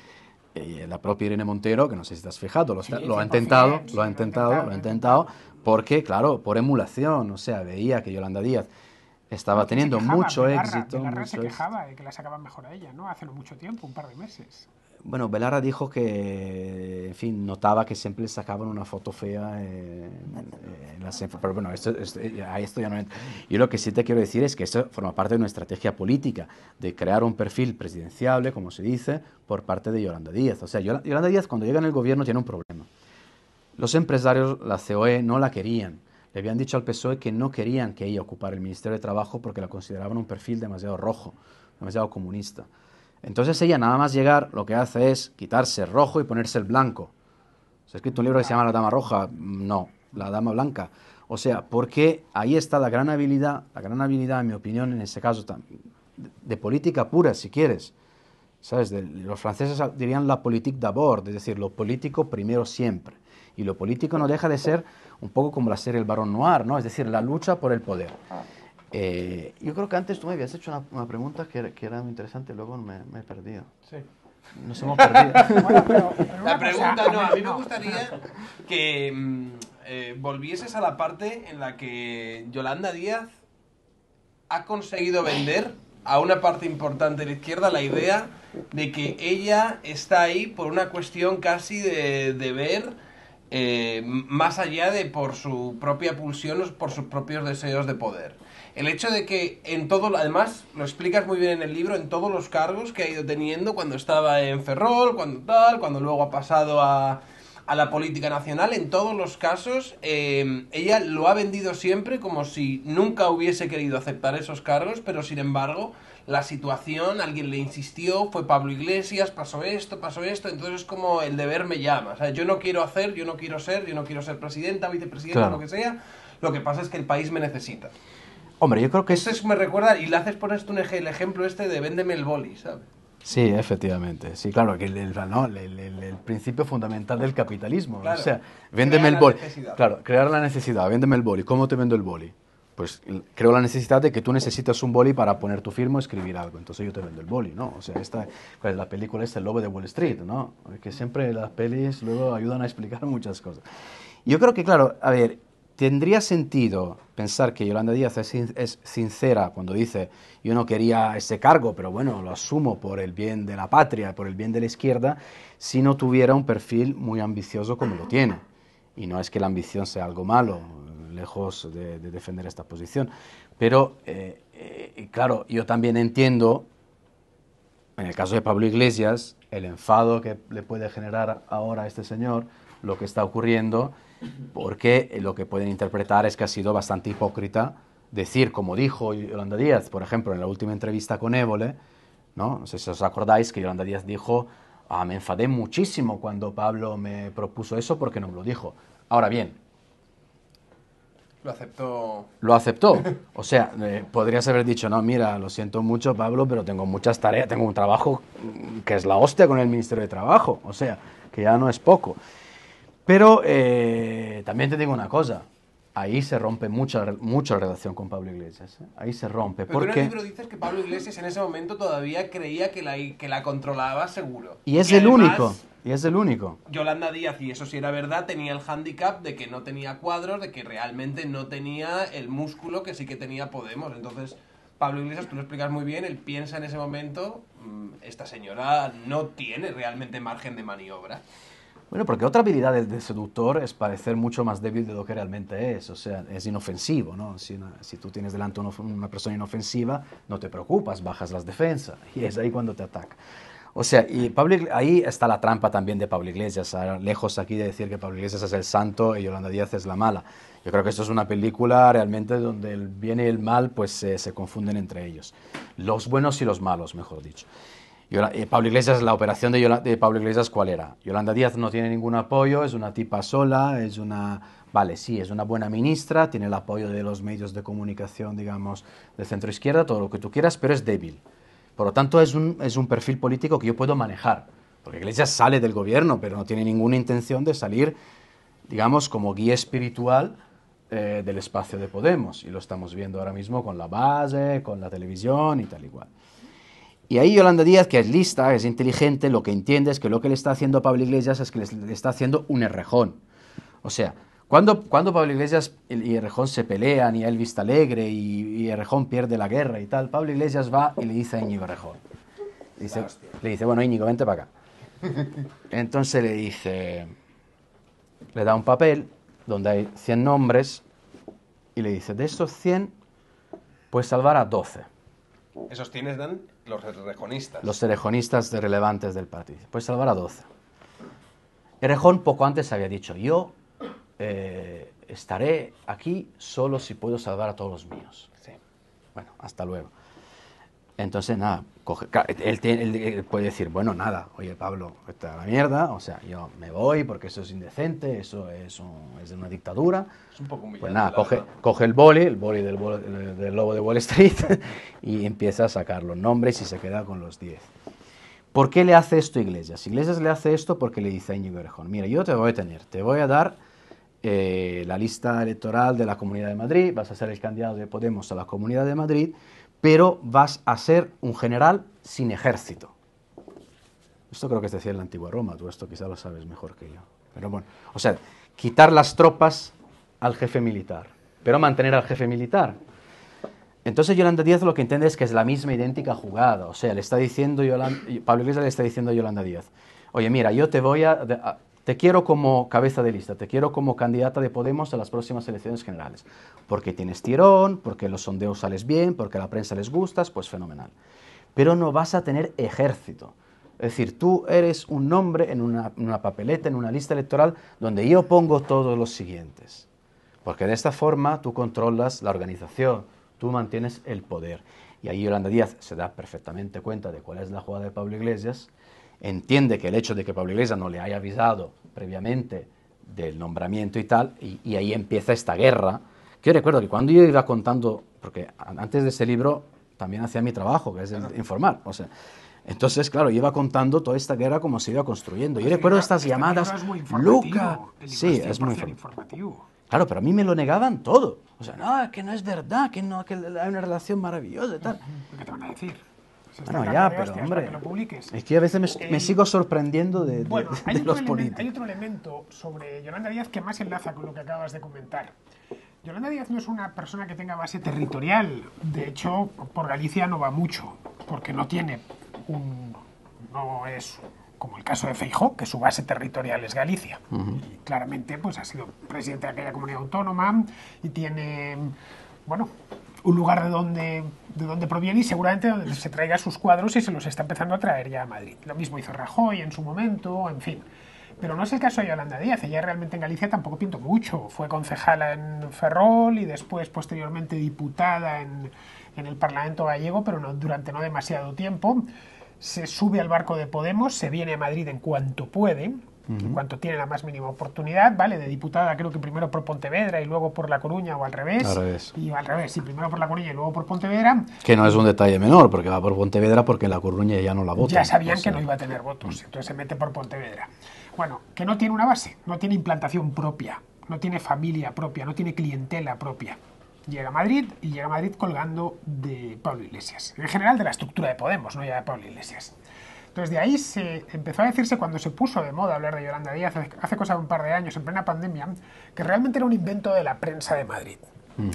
eh, la propia Irene Montero, que no sé si estás fijado, lo, ha, intentado, lo ha intentado, lo ha intentado, lo ha intentado, porque, claro, por emulación, o sea, veía que Yolanda Díaz estaba teniendo mucho éxito. mucho se quejaba de que la sacaban mejor a ella, ¿no? Hace mucho tiempo, un par de meses. Bueno, Belarra dijo que, en fin, notaba que siempre sacaban una foto fea Pero bueno, esto, eh, a esto ya no... Yo lo que sí te quiero decir es que eso forma parte de una estrategia política, de crear un perfil presidenciable, como se dice, por parte de Yolanda Díaz. O sea, Yolanda Díaz cuando llega en el gobierno tiene un problema. Los empresarios, la COE, no la querían le habían dicho al PSOE que no querían que ella ocupara el Ministerio de Trabajo porque la consideraban un perfil demasiado rojo, demasiado comunista. Entonces ella nada más llegar lo que hace es quitarse el rojo y ponerse el blanco. Se ha escrito un libro que se llama La Dama Roja, mm, no, La Dama Blanca. O sea, porque ahí está la gran habilidad, la gran habilidad, en mi opinión, en ese caso, de política pura, si quieres. ¿Sabes? los franceses dirían la politique d'abord, es decir, lo político primero siempre. Y lo político no deja de ser un poco como la serie El Barón Noir, ¿no? Es decir, la lucha por el poder. Ah. Eh, yo creo que antes tú me habías hecho una, pregunta que era, muy interesante, luego me, he perdido. Sí. Nos hemos perdido. (laughs) la pregunta, no, a mí me gustaría que mm, eh, volvieses a la parte en la que Yolanda Díaz ha conseguido vender a una parte importante de la izquierda la idea de que ella está ahí por una cuestión casi de deber eh, más allá de por su propia pulsión o por sus propios deseos de poder. El hecho de que en todo, además, lo explicas muy bien en el libro, en todos los cargos que ha ido teniendo cuando estaba en Ferrol, cuando tal, cuando luego ha pasado a, la política nacional, en todos los casos, eh, ella lo ha vendido siempre como si nunca hubiese querido aceptar esos cargos, pero sin embargo, la situación, alguien le insistió, fue Pablo Iglesias, pasó esto, pasó esto, entonces es como el deber me llama. yo no quiero hacer, yo no quiero ser, yo no quiero ser presidenta, vicepresidenta, lo que sea. Lo que pasa es que el país me necesita. Hombre, yo creo que... Eso me recuerda, y le haces por esto un el ejemplo este de véndeme el boli, ¿sabes? Sí, efectivamente. Sí, claro, el, principio fundamental del capitalismo. o sea, véndeme el boli. Claro, crear la necesidad, véndeme el boli. ¿Cómo te vendo el boli? pues creo la necesidad de que tú necesitas un boli para poner tu firma o escribir algo. Entonces yo te vendo el boli, ¿no? O sea, esta, pues, la película es El Lobo de Wall Street, ¿no? Que siempre las pelis luego ayudan a explicar (laughs) muchas cosas. Yo creo que, claro, a ver, tendría sentido pensar que Yolanda Díaz es, es sincera cuando dice yo no quería ese cargo, pero bueno, lo asumo por el bien de la patria, por el bien de la izquierda, si no tuviera un perfil muy ambicioso como lo tiene. Y no es que la ambición sea algo malo, lejos de, defender esta posición. Pero, eh, eh, claro, yo también entiendo, en el caso de Pablo Iglesias, el enfado que le puede generar ahora a este señor, lo que está ocurriendo, porque lo que pueden interpretar es que ha sido bastante hipócrita decir, como dijo Yolanda Díaz, por ejemplo, en la última entrevista con Évole, ¿no? no sé si os acordáis que Yolanda Díaz dijo, ah, me enfadé muchísimo cuando Pablo me propuso eso porque no me lo dijo. Ahora bien, lo aceptó. Lo aceptó. O sea, eh, podrías haber dicho, no, mira, lo siento mucho, Pablo, pero tengo muchas tareas, tengo un trabajo que es la hostia con el Ministerio de Trabajo. O sea, que ya no es poco. Pero eh, también te digo una cosa, Ahí se rompe mucha, relación con Pablo Iglesias. ¿eh? Ahí se rompe. Pero en el libro dices que Pablo Iglesias en ese momento todavía creía que la, controlaba seguro. Y es el único. Y es el único. Yolanda Díaz, y eso sí era verdad, tenía el hándicap de que no tenía cuadros, de que realmente no tenía el músculo que sí que tenía Podemos. Entonces, Pablo Iglesias, tú lo explicas muy bien, él piensa en ese momento, mm, esta señora no tiene realmente margen de maniobra. Bueno, porque otra habilidad del, seductor es parecer mucho más débil de lo que realmente es, o sea, es inofensivo, ¿no? Si, tú tienes delante una, persona inofensiva, no te preocupas, bajas las defensas (laughs) y es ahí cuando te ataca. O sea, y Pablo, ahí está la trampa también de Pablo Iglesias, lejos aquí de decir que Pablo Iglesias es el santo y Yolanda Díaz es la mala. Yo creo que esto es una película realmente donde el bien y el mal pues se confunden entre ellos, los buenos y los malos, mejor dicho. Eh, Pablo Iglesias, la operación de, Pablo Iglesias, ¿cuál era? Yolanda Díaz no tiene ningún apoyo, es una tipa sola, es una... Vale, sí, es una buena ministra, tiene el apoyo de los medios de comunicación, digamos, de centro izquierda, todo lo que tú quieras, pero es débil. Por lo tanto, es un, perfil político que yo puedo manejar. Porque Iglesias sale del gobierno, pero no tiene ninguna intención de salir, digamos, como guía espiritual eh, del espacio de Podemos. Y lo estamos viendo ahora mismo con la base, con la televisión y tal y cual. Y ahí Yolanda Díaz, que es lista, es inteligente, lo que entiende es que lo que le está haciendo Pablo Iglesias es que le está haciendo un errejón. O sea, cuando, cuando Pablo Iglesias y Errejón se pelean y Elvis vista alegre y, y, Errejón pierde la guerra y tal, Pablo Iglesias va y le dice a Íñigo Errejón. Le dice, bueno Íñigo, vente para acá. Entonces le dice, le da un papel donde hay 100 nombres y le dice, de estos 100 puedes salvar a 12. ¿Esos tienes, Dan? Los erejonistas, Los herejonistas de relevantes del partido. Pues salvar a 12. Erejón poco antes había dicho, yo eh, estaré aquí solo si puedo salvar a todos los míos. Bueno, hasta luego. Entonces, nada, él, puede decir, bueno, nada, oye Pablo, esta es la mierda, o sea, yo me voy porque eso es indecente, eso es, un, una dictadura. Es un poco Pues nada, coge, el boli, el boli del, eh, lobo de Wall Street, (laughs) y empieza a sacar los nombres y se queda con los 10. ¿Por qué le hace esto Iglesias? Iglesias le hace esto porque le dice a Íñigo mira, yo te voy a tener, te voy a dar eh, la lista electoral de la Comunidad de Madrid, vas a ser el candidato de Podemos a la Comunidad de Madrid, pero vas a ser un general sin ejército. Esto creo que se decía en la antigua Roma, tú esto quizá lo sabes mejor que yo. Pero bueno, o sea, quitar las tropas al jefe militar, pero mantener al jefe militar. Entonces Yolanda Díaz lo que entiende es que es la misma idéntica jugada. O sea, le está diciendo Yolanda, Pablo Iglesias le está diciendo a Yolanda Díaz, oye, mira, yo te voy a te quiero como cabeza de lista, te quiero como candidata de Podemos a las próximas elecciones generales, porque tienes tirón, porque los sondeos sales bien, porque a la prensa les gustas, pues fenomenal. Pero no vas a tener ejército. Es decir, tú eres un nombre en una, en una papeleta, en una lista electoral, donde yo pongo todos los siguientes. Porque de esta forma tú controlas la organización, tú mantienes el poder. Y ahí Yolanda Díaz se da perfectamente cuenta de cuál es la jugada de Pablo Iglesias entiende que el hecho de que Pablo Iglesias no le haya avisado previamente del nombramiento y tal, y, ahí empieza esta guerra. Que yo recuerdo que cuando yo iba contando, porque antes de ese libro también hacía mi trabajo, que es informar, o sea, entonces, claro, iba contando toda esta guerra como se iba construyendo. Yo pues recuerdo estas este llamadas, es Luca, sí, es muy informativo. Claro, pero a mí me lo negaban todo. O sea, no, que no es verdad, que no, que hay una relación maravillosa y tal. ¿Qué te van a decir? no bueno, ya, pero hombre, Es que a veces me, eh, sigo sorprendiendo de, los políticos. Hay otro elemento sobre Yolanda Díaz que más enlaza con lo que acabas de comentar. Yolanda Díaz no es una persona que tenga base territorial. De hecho, por Galicia no va mucho, porque no tiene un... no es como el caso de Feijó, que su base territorial es Galicia. Y claramente pues ha sido presidente de aquella comunidad autónoma y tiene, bueno, un lugar de donde, de donde proviene y seguramente donde se traiga sus cuadros y se los está empezando a traer ya a Madrid. Lo mismo hizo Rajoy en su momento, en fin. Pero no es el caso de Yolanda Díaz, ella realmente en Galicia tampoco pintó mucho. Fue concejala en Ferrol y después posteriormente diputada en, en el Parlamento gallego, pero no, durante no demasiado tiempo. Se sube al barco de Podemos, se viene a Madrid en cuanto puede, en cuanto tiene la más mínima oportunidad, ¿vale? De diputada creo que primero por Pontevedra y luego por La Coruña o al revés. Al revés. Y al revés, sí, primero por La Coruña y luego por Pontevedra. Que no es un detalle menor, porque va por Pontevedra porque La Coruña ya no la vota. Ya sabían que no iba a tener votos, mm. entonces se mete por Pontevedra. Bueno, que no tiene una base, no tiene implantación propia, no tiene familia propia, no tiene clientela propia llega a Madrid y llega a Madrid colgando de Pablo Iglesias. En general de la estructura de Podemos, no ya de Pablo Iglesias. Desde ahí se empezó a decirse cuando se puso de moda hablar de Yolanda Díaz, hace cosa de un par de años, en plena pandemia, que realmente era un invento de la prensa de Madrid.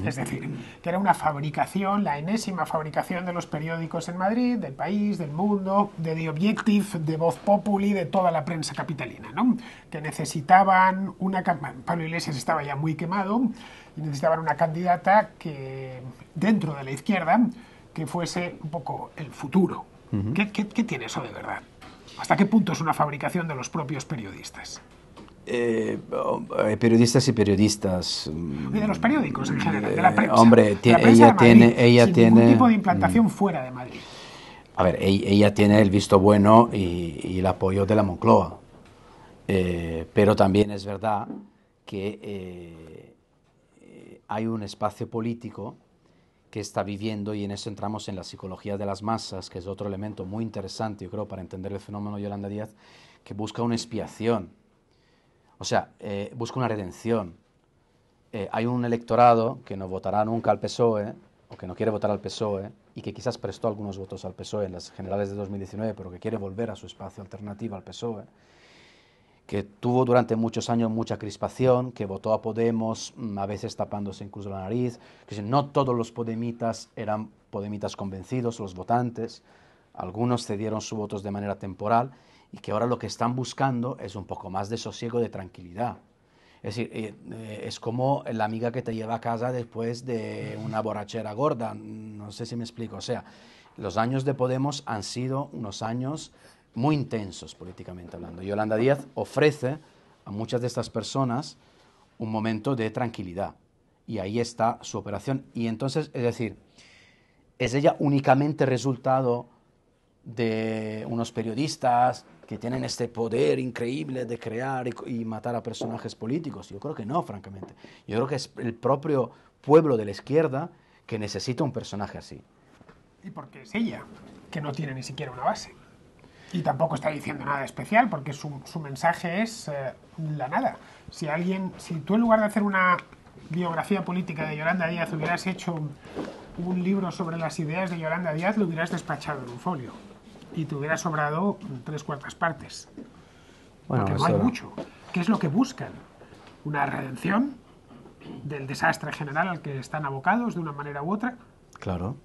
Es decir, que era una fabricación, la enésima fabricación de los periódicos en Madrid, del país, del mundo, de The Objective, de Voz Populi, de toda la prensa capitalina, ¿no? Que necesitaban una Pablo Iglesias estaba ya muy quemado y necesitaban una candidata que, dentro de la izquierda, que fuese un poco el futuro, ¿Qué, tiene eso de verdad? ¿Hasta qué punto es una fabricación de los propios periodistas? Eh, oh, eh, periodistas y periodistas. Mm, y de los periódicos en general, de la eh, prensa. Hombre, ella tiene. Ella tipo de implantación mm. fuera de Madrid. A ver, ella tiene el visto bueno y, el apoyo de la Moncloa. pero también es verdad que hay un espacio político que está viviendo y en eso entramos en la psicología de las masas, que es otro elemento muy interesante, yo creo, para entender el fenómeno Yolanda Díaz, que busca una expiación, o sea, eh, busca una redención. Eh, hay un electorado que no votará nunca al PSOE, o que no quiere votar al PSOE, y que quizás prestó algunos votos al PSOE en las generales de 2019, pero que quiere volver a su espacio alternativo al PSOE que tuvo durante muchos años mucha crispación, que votó a Podemos, mm, a veces tapándose incluso la nariz, que no todos los podemitas eran podemitas convencidos, los votantes, algunos cedieron sus votos de manera temporal y que ahora lo que están buscando es un poco más de sosiego, de tranquilidad. Es decir, eh, eh, es como la amiga que te lleva a casa después de una borrachera gorda, no sé si me explico, o sea, los años de Podemos han sido unos años muy intensos políticamente hablando. Yolanda Díaz ofrece a muchas de estas personas un momento de tranquilidad y ahí está su operación. Y entonces, es decir, ¿es ella únicamente resultado de unos periodistas que tienen este poder increíble de crear y, matar a personajes políticos? Yo creo que no, francamente. Yo creo que es el propio pueblo de la izquierda que necesita un personaje así. Y porque es ella, que no tiene ni siquiera una base. Y tampoco está diciendo nada especial porque su, mensaje es eh, la nada. Si alguien, si tú en lugar de hacer una biografía política de Yolanda Díaz hubieras hecho un, libro sobre las ideas de Yolanda Díaz, lo hubieras despachado en un folio y te hubiera sobrado tres cuartas partes. porque no hay mucho. ¿Qué es lo que buscan? Una redención del desastre general al que están abocados de una manera u otra. Claro.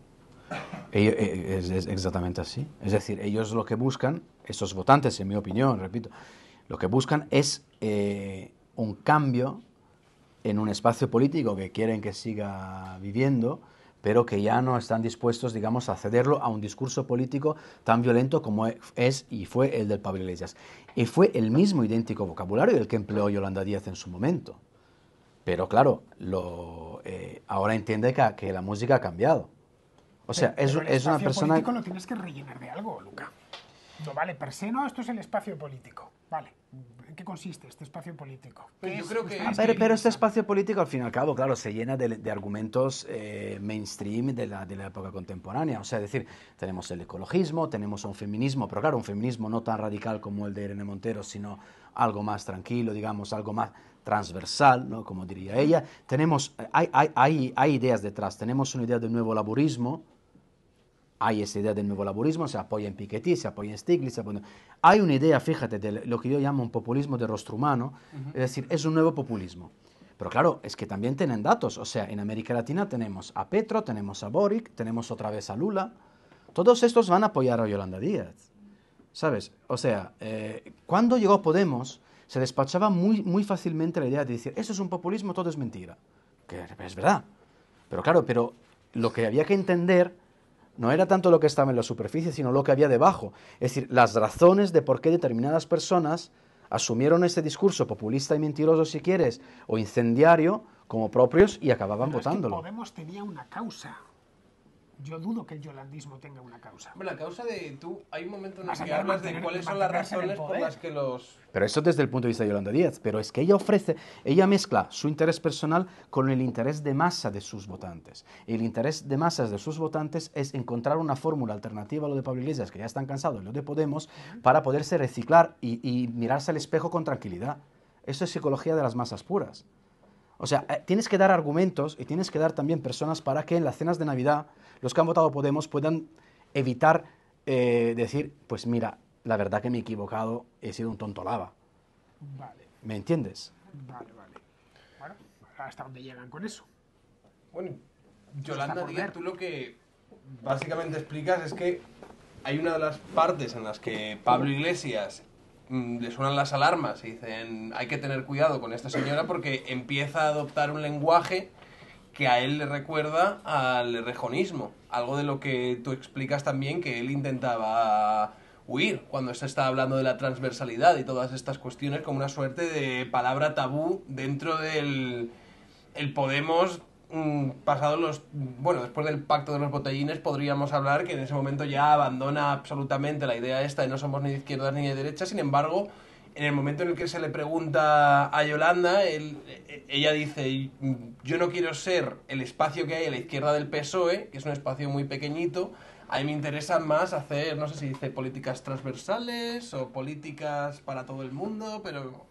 Eh, es, exactamente así. Es decir, ellos lo que buscan, esos votantes, en mi opinión, repito, lo que buscan es eh, un cambio en un espacio político que quieren que siga viviendo, pero que ya no están dispuestos, digamos, a cederlo a un discurso político tan violento como es y fue el del Pablo Iglesias. Y fue el mismo idéntico vocabulario del que empleó Yolanda Díaz en su momento. Pero claro, eh, ahora entiende que la música ha cambiado. O sea, es, pero el es una persona... político lo tienes que rellenar de algo, Luca. No, vale, per se no, esto es el espacio político. Vale. ¿En qué consiste este espacio político? Pues yo creo este que... Pero, este espacio político, al fin y al cabo, claro, se llena de, argumentos eh, mainstream de la, de la, época contemporánea. O sea, es decir, tenemos el ecologismo, tenemos un feminismo, pero claro, un feminismo no tan radical como el de Irene Montero, sino algo más tranquilo, digamos, algo más transversal, ¿no? como diría ella. Tenemos, eh, hay, hay, hay, hay ideas detrás, tenemos una idea del nuevo laborismo, hay esa idea del nuevo laborismo, se apoya en Piketty, se apoya en Stiglitz. Hay una idea, fíjate, de lo que yo llamo un populismo de rostro humano, es decir, es un nuevo populismo. Pero claro, es que también tienen datos, o sea, en América Latina tenemos a Petro, tenemos a Boric, tenemos otra vez a Lula. Todos estos van a apoyar a Yolanda Díaz, ¿sabes? O sea, eh, cuando llegó Podemos, se despachaba muy, muy fácilmente la idea de decir, eso es un populismo, todo es mentira. Que es verdad. Pero claro, pero lo que había que entender no era tanto lo que estaba en la superficie, sino lo que había debajo. Es decir, las razones de por qué determinadas personas asumieron ese discurso populista y mentiroso, si quieres, o incendiario, como propios y acababan votándolo. Podemos tenía una causa yo dudo que el yolandismo tenga una causa. la causa de tú, hay un momento en el que hablas de cuáles son las razones por las que los... Pero eso desde el punto de vista de Yolanda Díaz, pero es que ella ofrece, ella mezcla su interés personal con el interés de masa de sus votantes. El interés de masas de sus votantes es encontrar una fórmula alternativa a lo de Pablo Iglesias, que ya están cansados, lo de Podemos, para poderse reciclar y mirarse al espejo con tranquilidad. Eso es psicología de las masas puras. O sea, eh, tienes que dar argumentos y tienes que dar también personas para que en las cenas de Navidad los que han votado Podemos puedan evitar eh, decir, pues mira, la verdad que me he equivocado, he sido un tonto lava. Vale. ¿Me entiendes? Vale, vale. Bueno, hasta dónde llegan con eso. Bueno, Yolanda, tú lo que básicamente explicas es que hay una de las partes en las que Pablo Iglesias Mm, le suenan las alarmas y dicen hay que tener cuidado con esta señora porque empieza a adoptar un lenguaje que a él le recuerda al rejonismo, algo de lo que tú explicas también que él intentaba huir cuando se está hablando de la transversalidad y todas estas cuestiones como una suerte de palabra tabú dentro del el Podemos Mm, pasado los mm, bueno después del pacto de los botellines podríamos hablar que en ese momento ya abandona absolutamente la idea esta de no somos ni de izquierdas ni de derechas sin embargo en el momento en el que se le pregunta a Yolanda e, e, ella dice mm, yo no quiero ser el espacio que hay a la izquierda del PSOE que es un espacio muy pequeñito a mí me interesa más hacer no sé si dice políticas transversales o políticas para todo el mundo pero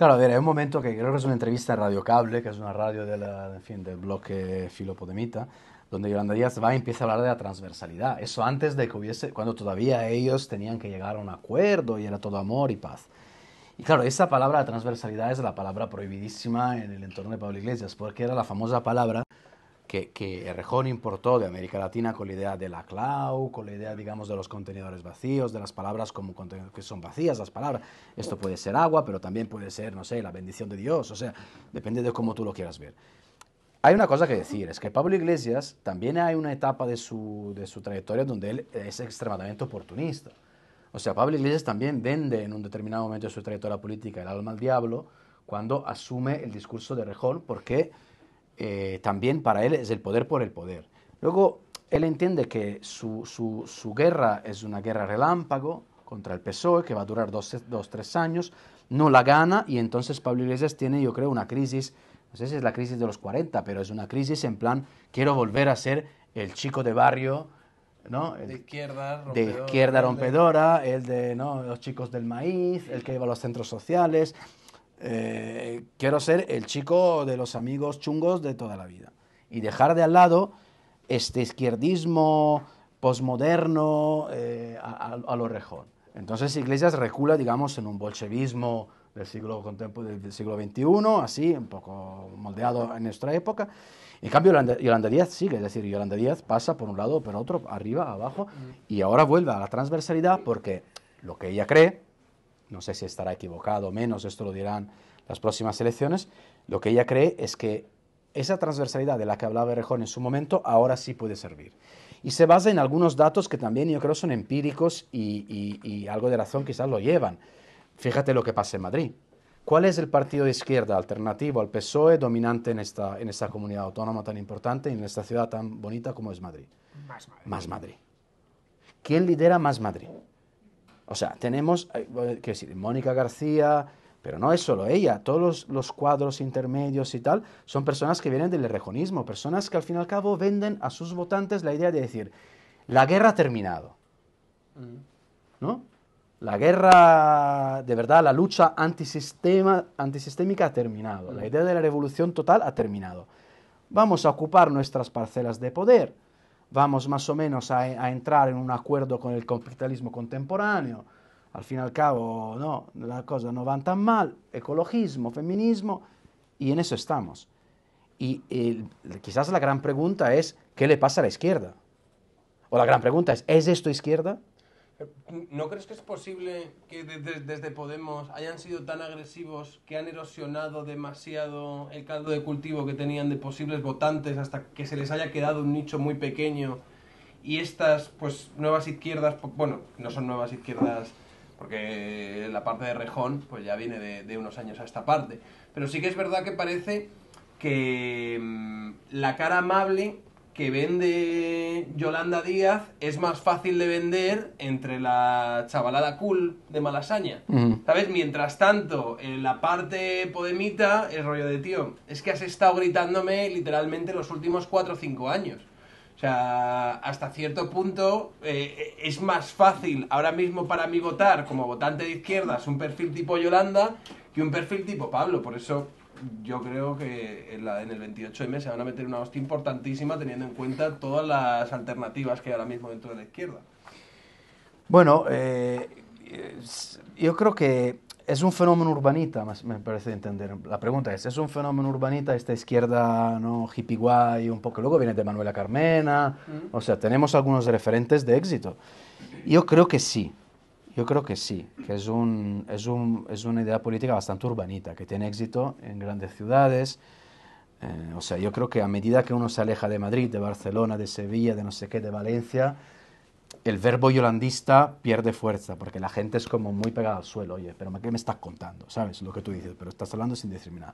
Claro, a ver, hay un momento que creo que es una entrevista en Radio Cable, que es una radio de fin, del bloque Filopodemita, donde Yolanda Díaz va y empieza a hablar de la transversalidad. Eso antes de que hubiese, cuando todavía ellos tenían que llegar a un acuerdo y era todo amor y paz. Y claro, esa palabra transversalidad es la palabra prohibidísima en el entorno de Pablo Iglesias, porque era la famosa palabra que, Rejón importó de América Latina con la idea de la clau, con la idea, digamos, de los contenedores vacíos, de las palabras como que son vacías las palabras. Esto puede ser agua, pero también puede ser, no sé, la bendición de Dios, o sea, depende de cómo tú lo quieras ver. Hay una cosa que decir, es que Pablo Iglesias también hay una etapa de su, de su trayectoria donde él es extremadamente oportunista. O sea, Pablo Iglesias también vende en un determinado momento de su trayectoria política el alma al diablo cuando asume el discurso de Rejón, porque eh, también para él es el poder por el poder. Luego, él entiende que su, su, su guerra es una guerra relámpago contra el PSOE, que va a durar dos, dos, tres años, no la gana y entonces Pablo Iglesias tiene, yo creo, una crisis, no sé si es la crisis de los 40, pero es una crisis en plan, quiero volver a ser el chico de barrio, ¿no? de izquierda rompedora. De izquierda rompedora, el de ¿no? los chicos del maíz, el que iba a los centros sociales, quiero ser el chico de los amigos chungos de toda la vida. Y dejar de al lado este izquierdismo posmoderno eh, a, lo rejón. Entonces Iglesias recula, digamos, en un bolchevismo del siglo, del siglo XXI, así, un poco moldeado en nuestra época. En cambio, Yolanda, Yolanda, Díaz sigue, es decir, Yolanda Díaz pasa por un lado, por otro, arriba, abajo, mm. y ahora vuelve a la transversalidad porque lo que ella cree, no sé si estará equivocado o menos, esto lo dirán las próximas elecciones, lo que ella cree es que esa transversalidad de la que hablaba Rejón en su momento ahora sí puede servir. Y se basa en algunos datos que también yo creo son empíricos y, algo de razón quizás lo llevan. Fíjate lo que pasa en Madrid. ¿Cuál es el partido de izquierda alternativo al PSOE dominante en esta, comunidad autónoma tan importante y en esta ciudad tan bonita como es Madrid? Más Madrid. Más Madrid. ¿Quién lidera Más Madrid? O sea, tenemos, ¿qué decir, Mónica García, pero no es solo ella, todos los, cuadros intermedios y tal son personas que vienen del rejonismo, personas que al fin y al cabo venden a sus votantes la idea de decir, la guerra ha terminado. Mm. ¿No? La guerra, de verdad, la lucha antisistémica ha terminado. La mm. idea de la revolución total ha terminado. Vamos a ocupar nuestras parcelas de poder vamos más o menos a, entrar en un acuerdo con el capitalismo contemporáneo. Al fin y al cabo, no, la cosa no van tan mal, ecologismo, feminismo, y en eso estamos. Y, y eh, quizás la gran pregunta es, ¿qué le pasa a la izquierda? O la gran pregunta es, ¿es esto izquierda? ¿No crees que es posible que desde Podemos hayan sido tan agresivos que han erosionado demasiado el caldo de cultivo que tenían de posibles votantes hasta que se les haya quedado un nicho muy pequeño? Y estas pues nuevas izquierdas, bueno, no son nuevas izquierdas porque la parte de Rejón pues ya viene de, unos años a esta parte. Pero sí que es verdad que parece que mm, la cara amable que vende Yolanda Díaz es más fácil de vender entre la chavalada cool de Malasaña. ¿Sabes? Mientras tanto, en la parte podemita el rollo de tío. Es que has estado gritándome literalmente los últimos 4 o 5 años. O sea, hasta cierto punto eh, es más fácil ahora mismo para mí votar como votante de izquierdas un perfil tipo Yolanda que un perfil tipo Pablo. Por eso yo creo que en, el 28M se van a meter una hostia importantísima teniendo en cuenta todas las alternativas que hay ahora mismo dentro de la izquierda. Bueno, eh, yo creo que es un fenómeno urbanita, me parece entender. La pregunta es, ¿es un fenómeno urbanita esta izquierda no hippie guay un poco? Luego viene de Manuela Carmena, mm. o sea, tenemos algunos referentes de éxito. Yo creo que sí. Yo creo que sí, que es, un, es, un, es una idea política bastante urbanita, que tiene éxito en grandes ciudades. Eh, o sea, yo creo que a medida que uno se aleja de Madrid, de Barcelona, de Sevilla, de no sé qué, de Valencia, el verbo yolandista pierde fuerza, porque la gente es como muy pegada al suelo, oye, pero ¿qué me estás contando? ¿Sabes? Lo que tú dices, pero estás hablando sin discriminar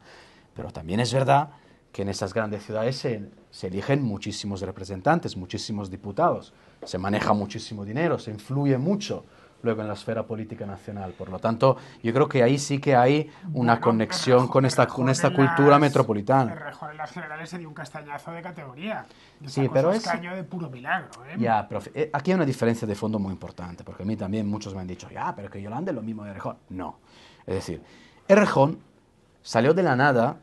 Pero también es verdad que en esas grandes ciudades se, eligen muchísimos representantes, muchísimos diputados, se maneja muchísimo dinero, se influye mucho luego en la esfera política nacional. Por lo tanto, yo creo que ahí sí que hay una conexión con esta, con esta cultura metropolitana. Rejón en las generales se un castañazo de categoría. sí, pero es... de puro milagro. ¿eh? Ya, eh, aquí hay una diferencia de fondo muy importante, porque a mí también muchos me han dicho, ya, pero que Yolanda es lo mismo de Rejón. No. Es decir, Rejón salió de la nada,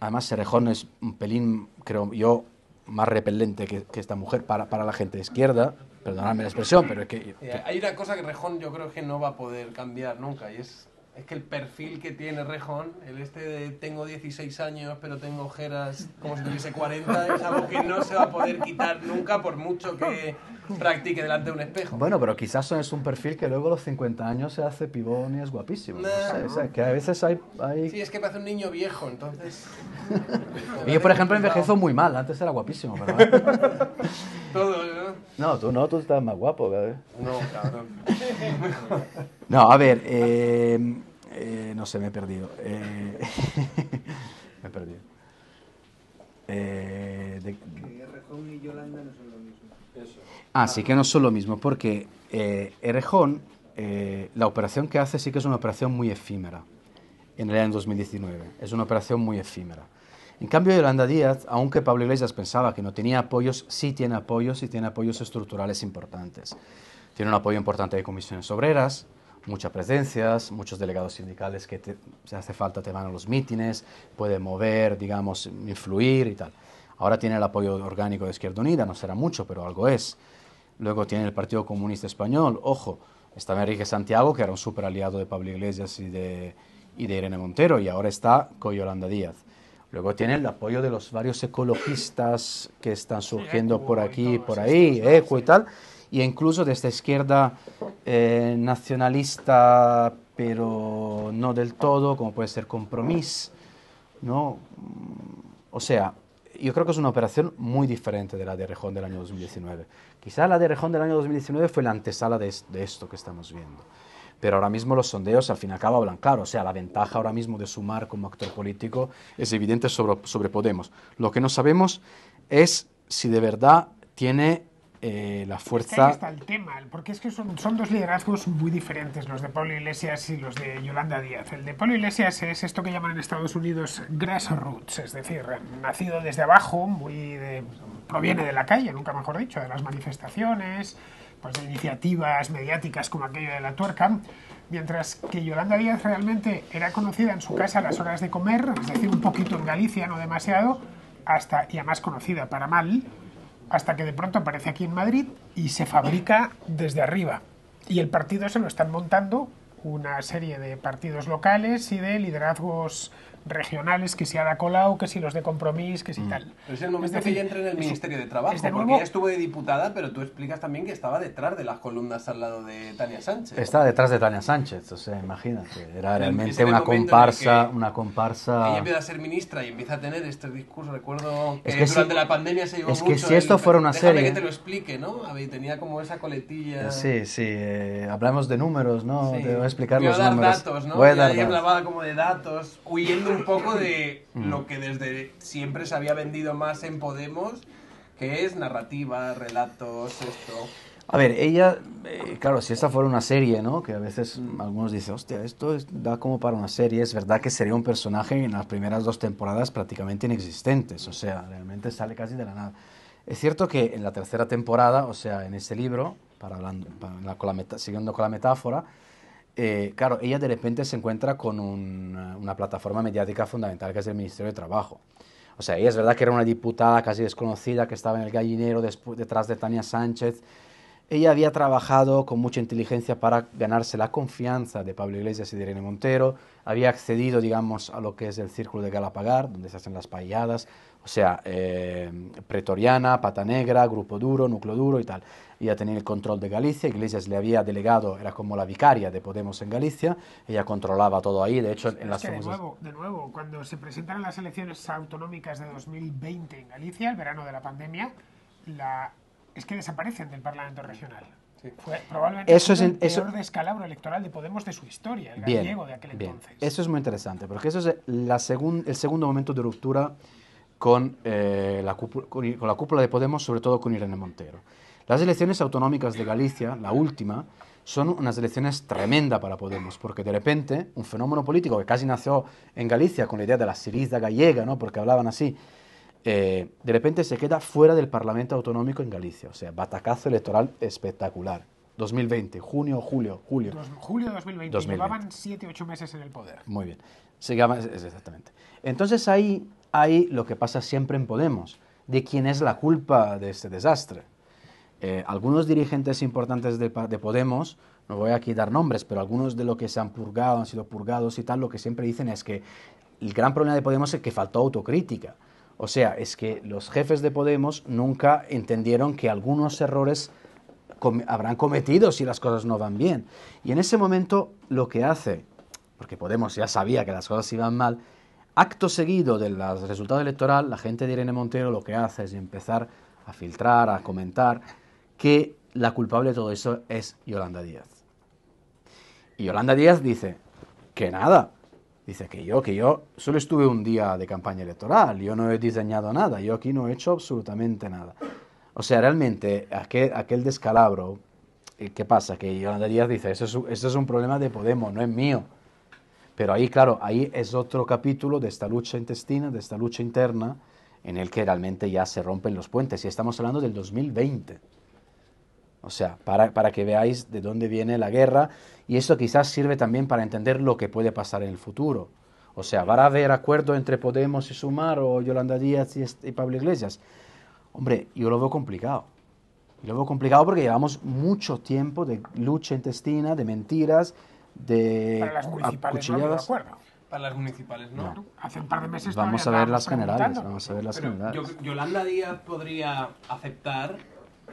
además Rejón es un pelín, creo yo, más repelente que, que esta mujer para, para la gente de izquierda, perdonadme la expresión, pero es que... Eh, hay una cosa que Rejón yo creo que no va a poder cambiar nunca y es es que el perfil que tiene Rejón, el este de tengo 16 años pero tengo ojeras como si tuviese 40, es algo que no se va a poder quitar nunca por mucho que practique delante de un espejo. Bueno, pero quizás es un perfil que luego a los 50 años se hace pibón y es guapísimo. que a veces hay, Sí, es que parece un niño viejo, entonces... (laughs) y yo, por ejemplo, envejezo muy mal. Antes era guapísimo, ¿verdad? (laughs) Todo, ¿no? No, tú no, tú estás más guapo, ¿eh? No, cabrón. (laughs) no, a ver... Eh... Eh, no sé, me he perdido. Eh, (laughs) me he perdido. que eh, y Yolanda no son lo mismo. Ah, sí que no son lo mismo, porque Erejón la operación que hace sí que es una operación muy efímera, en realidad en 2019. Es una operación muy efímera. En cambio, Yolanda Díaz, aunque Pablo Iglesias pensaba que no tenía apoyos, sí tiene apoyos y tiene apoyos estructurales importantes. Tiene un apoyo importante de comisiones obreras, muchas presencias, muchos delegados sindicales que se hace falta te van a los mítines, puede mover, digamos, influir y tal. Ahora tiene el apoyo orgánico de Izquierda Unida, no será mucho, pero algo es. Luego tiene el Partido Comunista Español, ojo, está Enrique Santiago, que era un super aliado de Pablo Iglesias y de, Irene Montero, y ahora está con Yolanda Díaz. Luego tiene el apoyo de los varios ecologistas que están surgiendo por aquí y por ahí, eco y tal. Y incluso de esta izquierda eh, nacionalista, pero no del todo, como puede ser Compromís. ¿no? Mm, o sea, yo creo que es una operación muy diferente de la de Rejón del año 2019. Quizá la de Rejón del año 2019 fue la antesala de, esto que estamos viendo. Pero ahora mismo los sondeos al fin y al cabo hablan claro. O sea, la ventaja ahora mismo de sumar como actor político es evidente sobre, sobre Podemos. Lo que no sabemos es si de verdad tiene eh, la fuerza. Es que está el tema, porque es que son, son, dos liderazgos muy diferentes, los de Pablo Iglesias y los de Yolanda Díaz. El de Pablo Iglesias es esto que llaman en Estados Unidos grassroots, es decir, nacido desde abajo, muy proviene de la calle, nunca mejor dicho, de las manifestaciones, pues de iniciativas mediáticas como aquello de la tuerca. Mientras que Yolanda Díaz realmente era conocida en su casa a las horas de comer, es decir, un poquito en Galicia, no demasiado, hasta y además conocida para mal, hasta que de pronto aparece aquí en Madrid y se fabrica desde arriba. Y el partido se lo están montando una serie de partidos locales y de liderazgos regionales, que si Ada Colau, que si los de Compromís, que si mm. tal. Pero es el momento es que ella entra en el Ministerio de Trabajo, porque ella estuvo de diputada, pero tú explicas también que estaba detrás de las columnas al lado de Tania Sánchez. Estaba detrás de Tania Sánchez, o sea, imagínate, era realmente una comparsa, una comparsa... Ella empieza a ser ministra y empieza a tener este discurso, recuerdo que, es que durante si, la pandemia se llevó Es que si esto fuera una serie... que te lo explique, ¿no? A ver, tenía como esa coletilla... Sí, sí, eh, hablamos de números, ¿no? Sí. Te voy a explicar Voy los dar números. datos, ¿no? Voy a dar datos. hablaba como de datos, huyendo un un poco de mm. lo que desde siempre se había vendido más en Podemos, que es narrativa, relatos, esto. A ver, ella, eh, claro, si esta fuera una serie, ¿no? Que a veces algunos dicen, hostia, esto da como para una serie. Es verdad que sería un personaje en las primeras dos temporadas prácticamente inexistentes. O sea, realmente sale casi de la nada. Es cierto que en la tercera temporada, o sea, en este libro, para hablando, siguiendo con la metáfora, eh, claro, ella de repente se encuentra con una plataforma mediática fundamental que es el Ministerio de Trabajo. O sea, ella es verdad que era una diputada casi desconocida que estaba en el gallinero detrás de Tania Sánchez. Ella había trabajado con mucha inteligencia para ganarse la confianza de Pablo Iglesias y de Irene Montero. Había accedido, digamos, a lo que es el círculo de Galapagar, donde se hacen las payadas. O sea, eh, pretoriana, pata negra, grupo duro, núcleo duro y tal ella tenía el control de Galicia, Iglesias le había delegado, era como la vicaria de Podemos en Galicia, ella controlaba todo ahí, de hecho en las... de, nuevo, cuando se presentaron las elecciones autonómicas de 2020 en Galicia, el verano de la pandemia, es que desaparecen del Parlamento Regional. Sí. probablemente eso es, el descalabro electoral de Podemos de su historia, el gallego de aquel entonces. Eso es muy interesante, porque eso es el segundo momento de ruptura con, eh, la con, la cúpula de Podemos, sobre todo con Irene Montero. Las elecciones autonómicas de Galicia, la última, son unas elecciones tremendas para Podemos, porque de repente un fenómeno político que casi nació en Galicia con la idea de la Siriza gallega, ¿no? porque hablaban así, eh, de repente se queda fuera del Parlamento Autonómico en Galicia. O sea, batacazo electoral espectacular. 2020, junio, julio, julio. julio de 2020, 2020. Llevaban 7, 8 meses en el poder. Muy bien. exactamente. Entonces ahí hay lo que pasa siempre en Podemos, de quién es la culpa de este desastre. Eh, algunos dirigentes importantes de, de, Podemos, no voy aquí a dar nombres, pero algunos de los que se han purgado, han sido purgados y tal, lo que siempre dicen es que el gran problema de Podemos es que faltó autocrítica. O sea, es que los jefes de Podemos nunca entendieron que algunos errores habrán cometido si las cosas no van bien. Y en ese momento lo que hace, porque Podemos ya sabía que las cosas iban mal, acto seguido del resultado electoral, la gente de Irene Montero lo que hace es empezar a filtrar, a comentar que la culpable de todo eso es Yolanda Díaz. Y Yolanda Díaz dice que nada, dice que yo, que yo solo estuve un día de campaña electoral, yo no he diseñado nada, yo aquí no he hecho absolutamente nada. O sea, realmente aquel, aquel descalabro, eh, ¿qué pasa? Que Yolanda Díaz dice, eso eso es un problema de Podemos, no es mío. Pero ahí, claro, ahí es otro capítulo de esta lucha intestina, de esta lucha interna, en el que realmente ya se rompen los puentes. Y estamos hablando del 2020. O sea, para, que veáis de dónde viene la guerra y esto quizás sirve también para entender lo que puede pasar en el futuro. O sea, ¿va a haber acuerdo entre Podemos y Sumar o Yolanda Díaz y, este, Pablo Iglesias? Hombre, yo lo veo complicado. Yo lo veo complicado porque llevamos mucho tiempo de lucha intestina, de mentiras, de para no Para las municipales, ¿no? Hace un par de meses vamos a ver las generales, vamos a ver las generales. Yolanda Díaz podría aceptar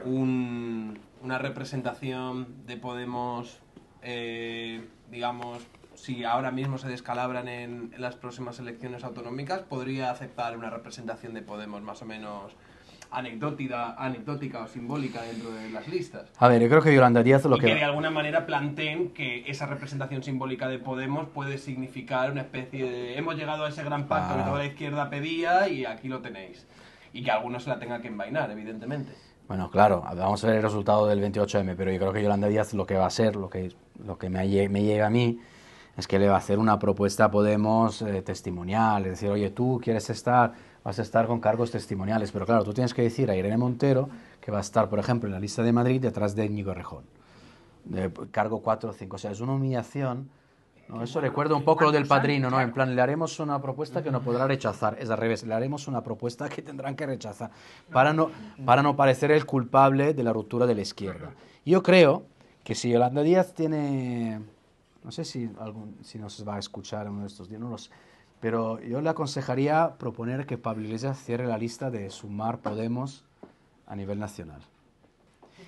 un, una representación de Podemos, eh, digamos, si ahora mismo se descalabran en, las próximas elecciones autonómicas, podría aceptar una representación de Podemos más o menos anecdótica, anecdótica o simbólica dentro de las listas. A ver, yo creo que Yolanda Díaz lo que... que de alguna manera planteen que esa representación simbólica de Podemos puede significar una especie de hemos llegado a ese gran pacto que ah. toda la izquierda pedía y aquí lo tenéis. Y que algunos se la tenga que envainar, evidentemente. Bueno, claro, vamos a ver el resultado del 28M, pero yo creo que Yolanda Díaz lo que va a hacer, lo que, lo que me, llega a mí, es que le va a hacer una propuesta Podemos eh, testimonial, es decir, oye, tú quieres estar, vas a estar con cargos testimoniales, pero claro, tú tienes que decir a Irene Montero que va a estar, por ejemplo, en la lista de Madrid detrás de Íñigo Rejón, de cargo 4 o 5, o sea, es una humillación no, eso recuerda un poco lo del padrino, ¿no? En plan, le haremos una propuesta que no podrá rechazar. Es al revés, le haremos una propuesta que tendrán que rechazar para no, para no parecer el culpable de la ruptura de la izquierda. Yo creo que si Yolanda Díaz tiene... No sé si, si nos va a escuchar uno de estos días, pero yo le aconsejaría proponer que Pablo Iglesias cierre la lista de Sumar Podemos a nivel nacional.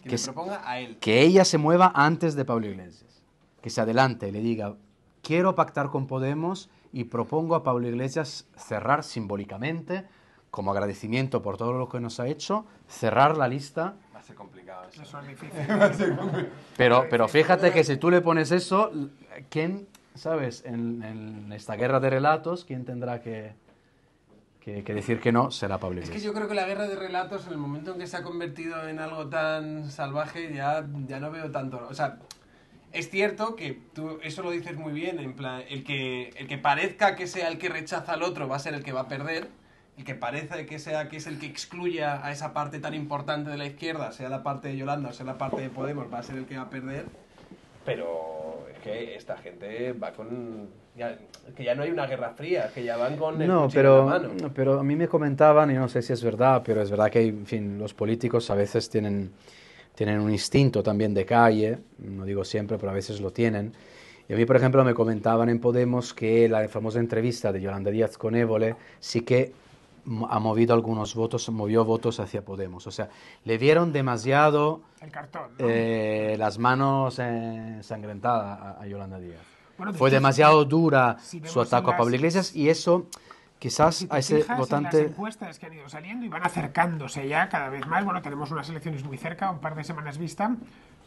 Que, que ella se mueva antes de Pablo Iglesias. Que se adelante y le diga, quiero pactar con Podemos y propongo a Pablo Iglesias cerrar simbólicamente, como agradecimiento por todo lo que nos ha hecho, cerrar la lista. Va a ser complicado eso. eso es (laughs) difícil. pero, pero fíjate que si tú le pones eso, ¿quién, sabes, en, esta guerra de relatos, quién tendrá que, que, decir que no será Pablo Iglesias. Es que yo creo que la guerra de relatos, en el momento en que se ha convertido en algo tan salvaje, ya, ya no veo tanto. O sea, es cierto que tú eso lo dices muy bien, en plan, el que, el que parezca que sea el que rechaza al otro va a ser el que va a perder, el que parece que sea que es el que excluya a esa parte tan importante de la izquierda, sea la parte de Yolanda sea la parte de Podemos, va a ser el que va a perder. Pero es que esta gente va con... que ya no hay una guerra fría, que ya van con el no, pero, mano. pero a mí me comentaban, y no sé si es verdad, pero es verdad que, en fin, los políticos a veces tienen tienen un instinto también de calle, no digo siempre, pero a veces lo tienen. Y a mí, por ejemplo, me comentaban en Podemos que la famosa entrevista de Yolanda Díaz con Évole sí que ha movido algunos votos, movió votos hacia Podemos. O sea, le vieron demasiado eh, las manos eh, ensangrentadas a, Yolanda Díaz. Bueno, Fue demasiado dura su ataque a Pablo Iglesias y eso Quizás pues a ese votante. En encuestas que han ido saliendo y van acercándose ya cada vez más. Bueno, tenemos unas elecciones muy cerca, un par de semanas vista.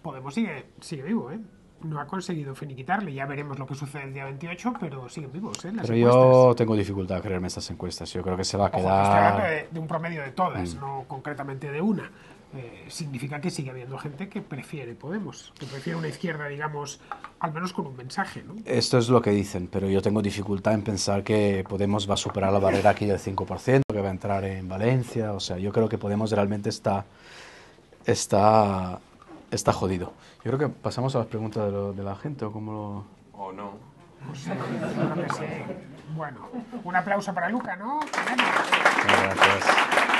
Podemos sigue, sigue vivo, ¿eh? No ha conseguido finiquitarle. Ya veremos lo que sucede el día 28, pero siguen vivos, ¿eh? Las pero yo tengo dificultad a creerme estas encuestas. Yo creo que se va a quedar. que de, un promedio de todas, mm. no concretamente de una. Eh, significa que sigue habiendo gente que prefiere Podemos, que prefiere una izquierda, digamos, al menos con un mensaje. Esto es lo que dicen, pero yo tengo dificultad en pensar que Podemos va a superar la barrera aquí del 5%, que va a entrar en Valencia, o sea, yo creo que Podemos realmente está, está, está jodido. Yo creo que pasamos a las preguntas de, la gente, o cómo lo... O no. Pues bueno, un aplauso para Luca, ¿no? Gracias.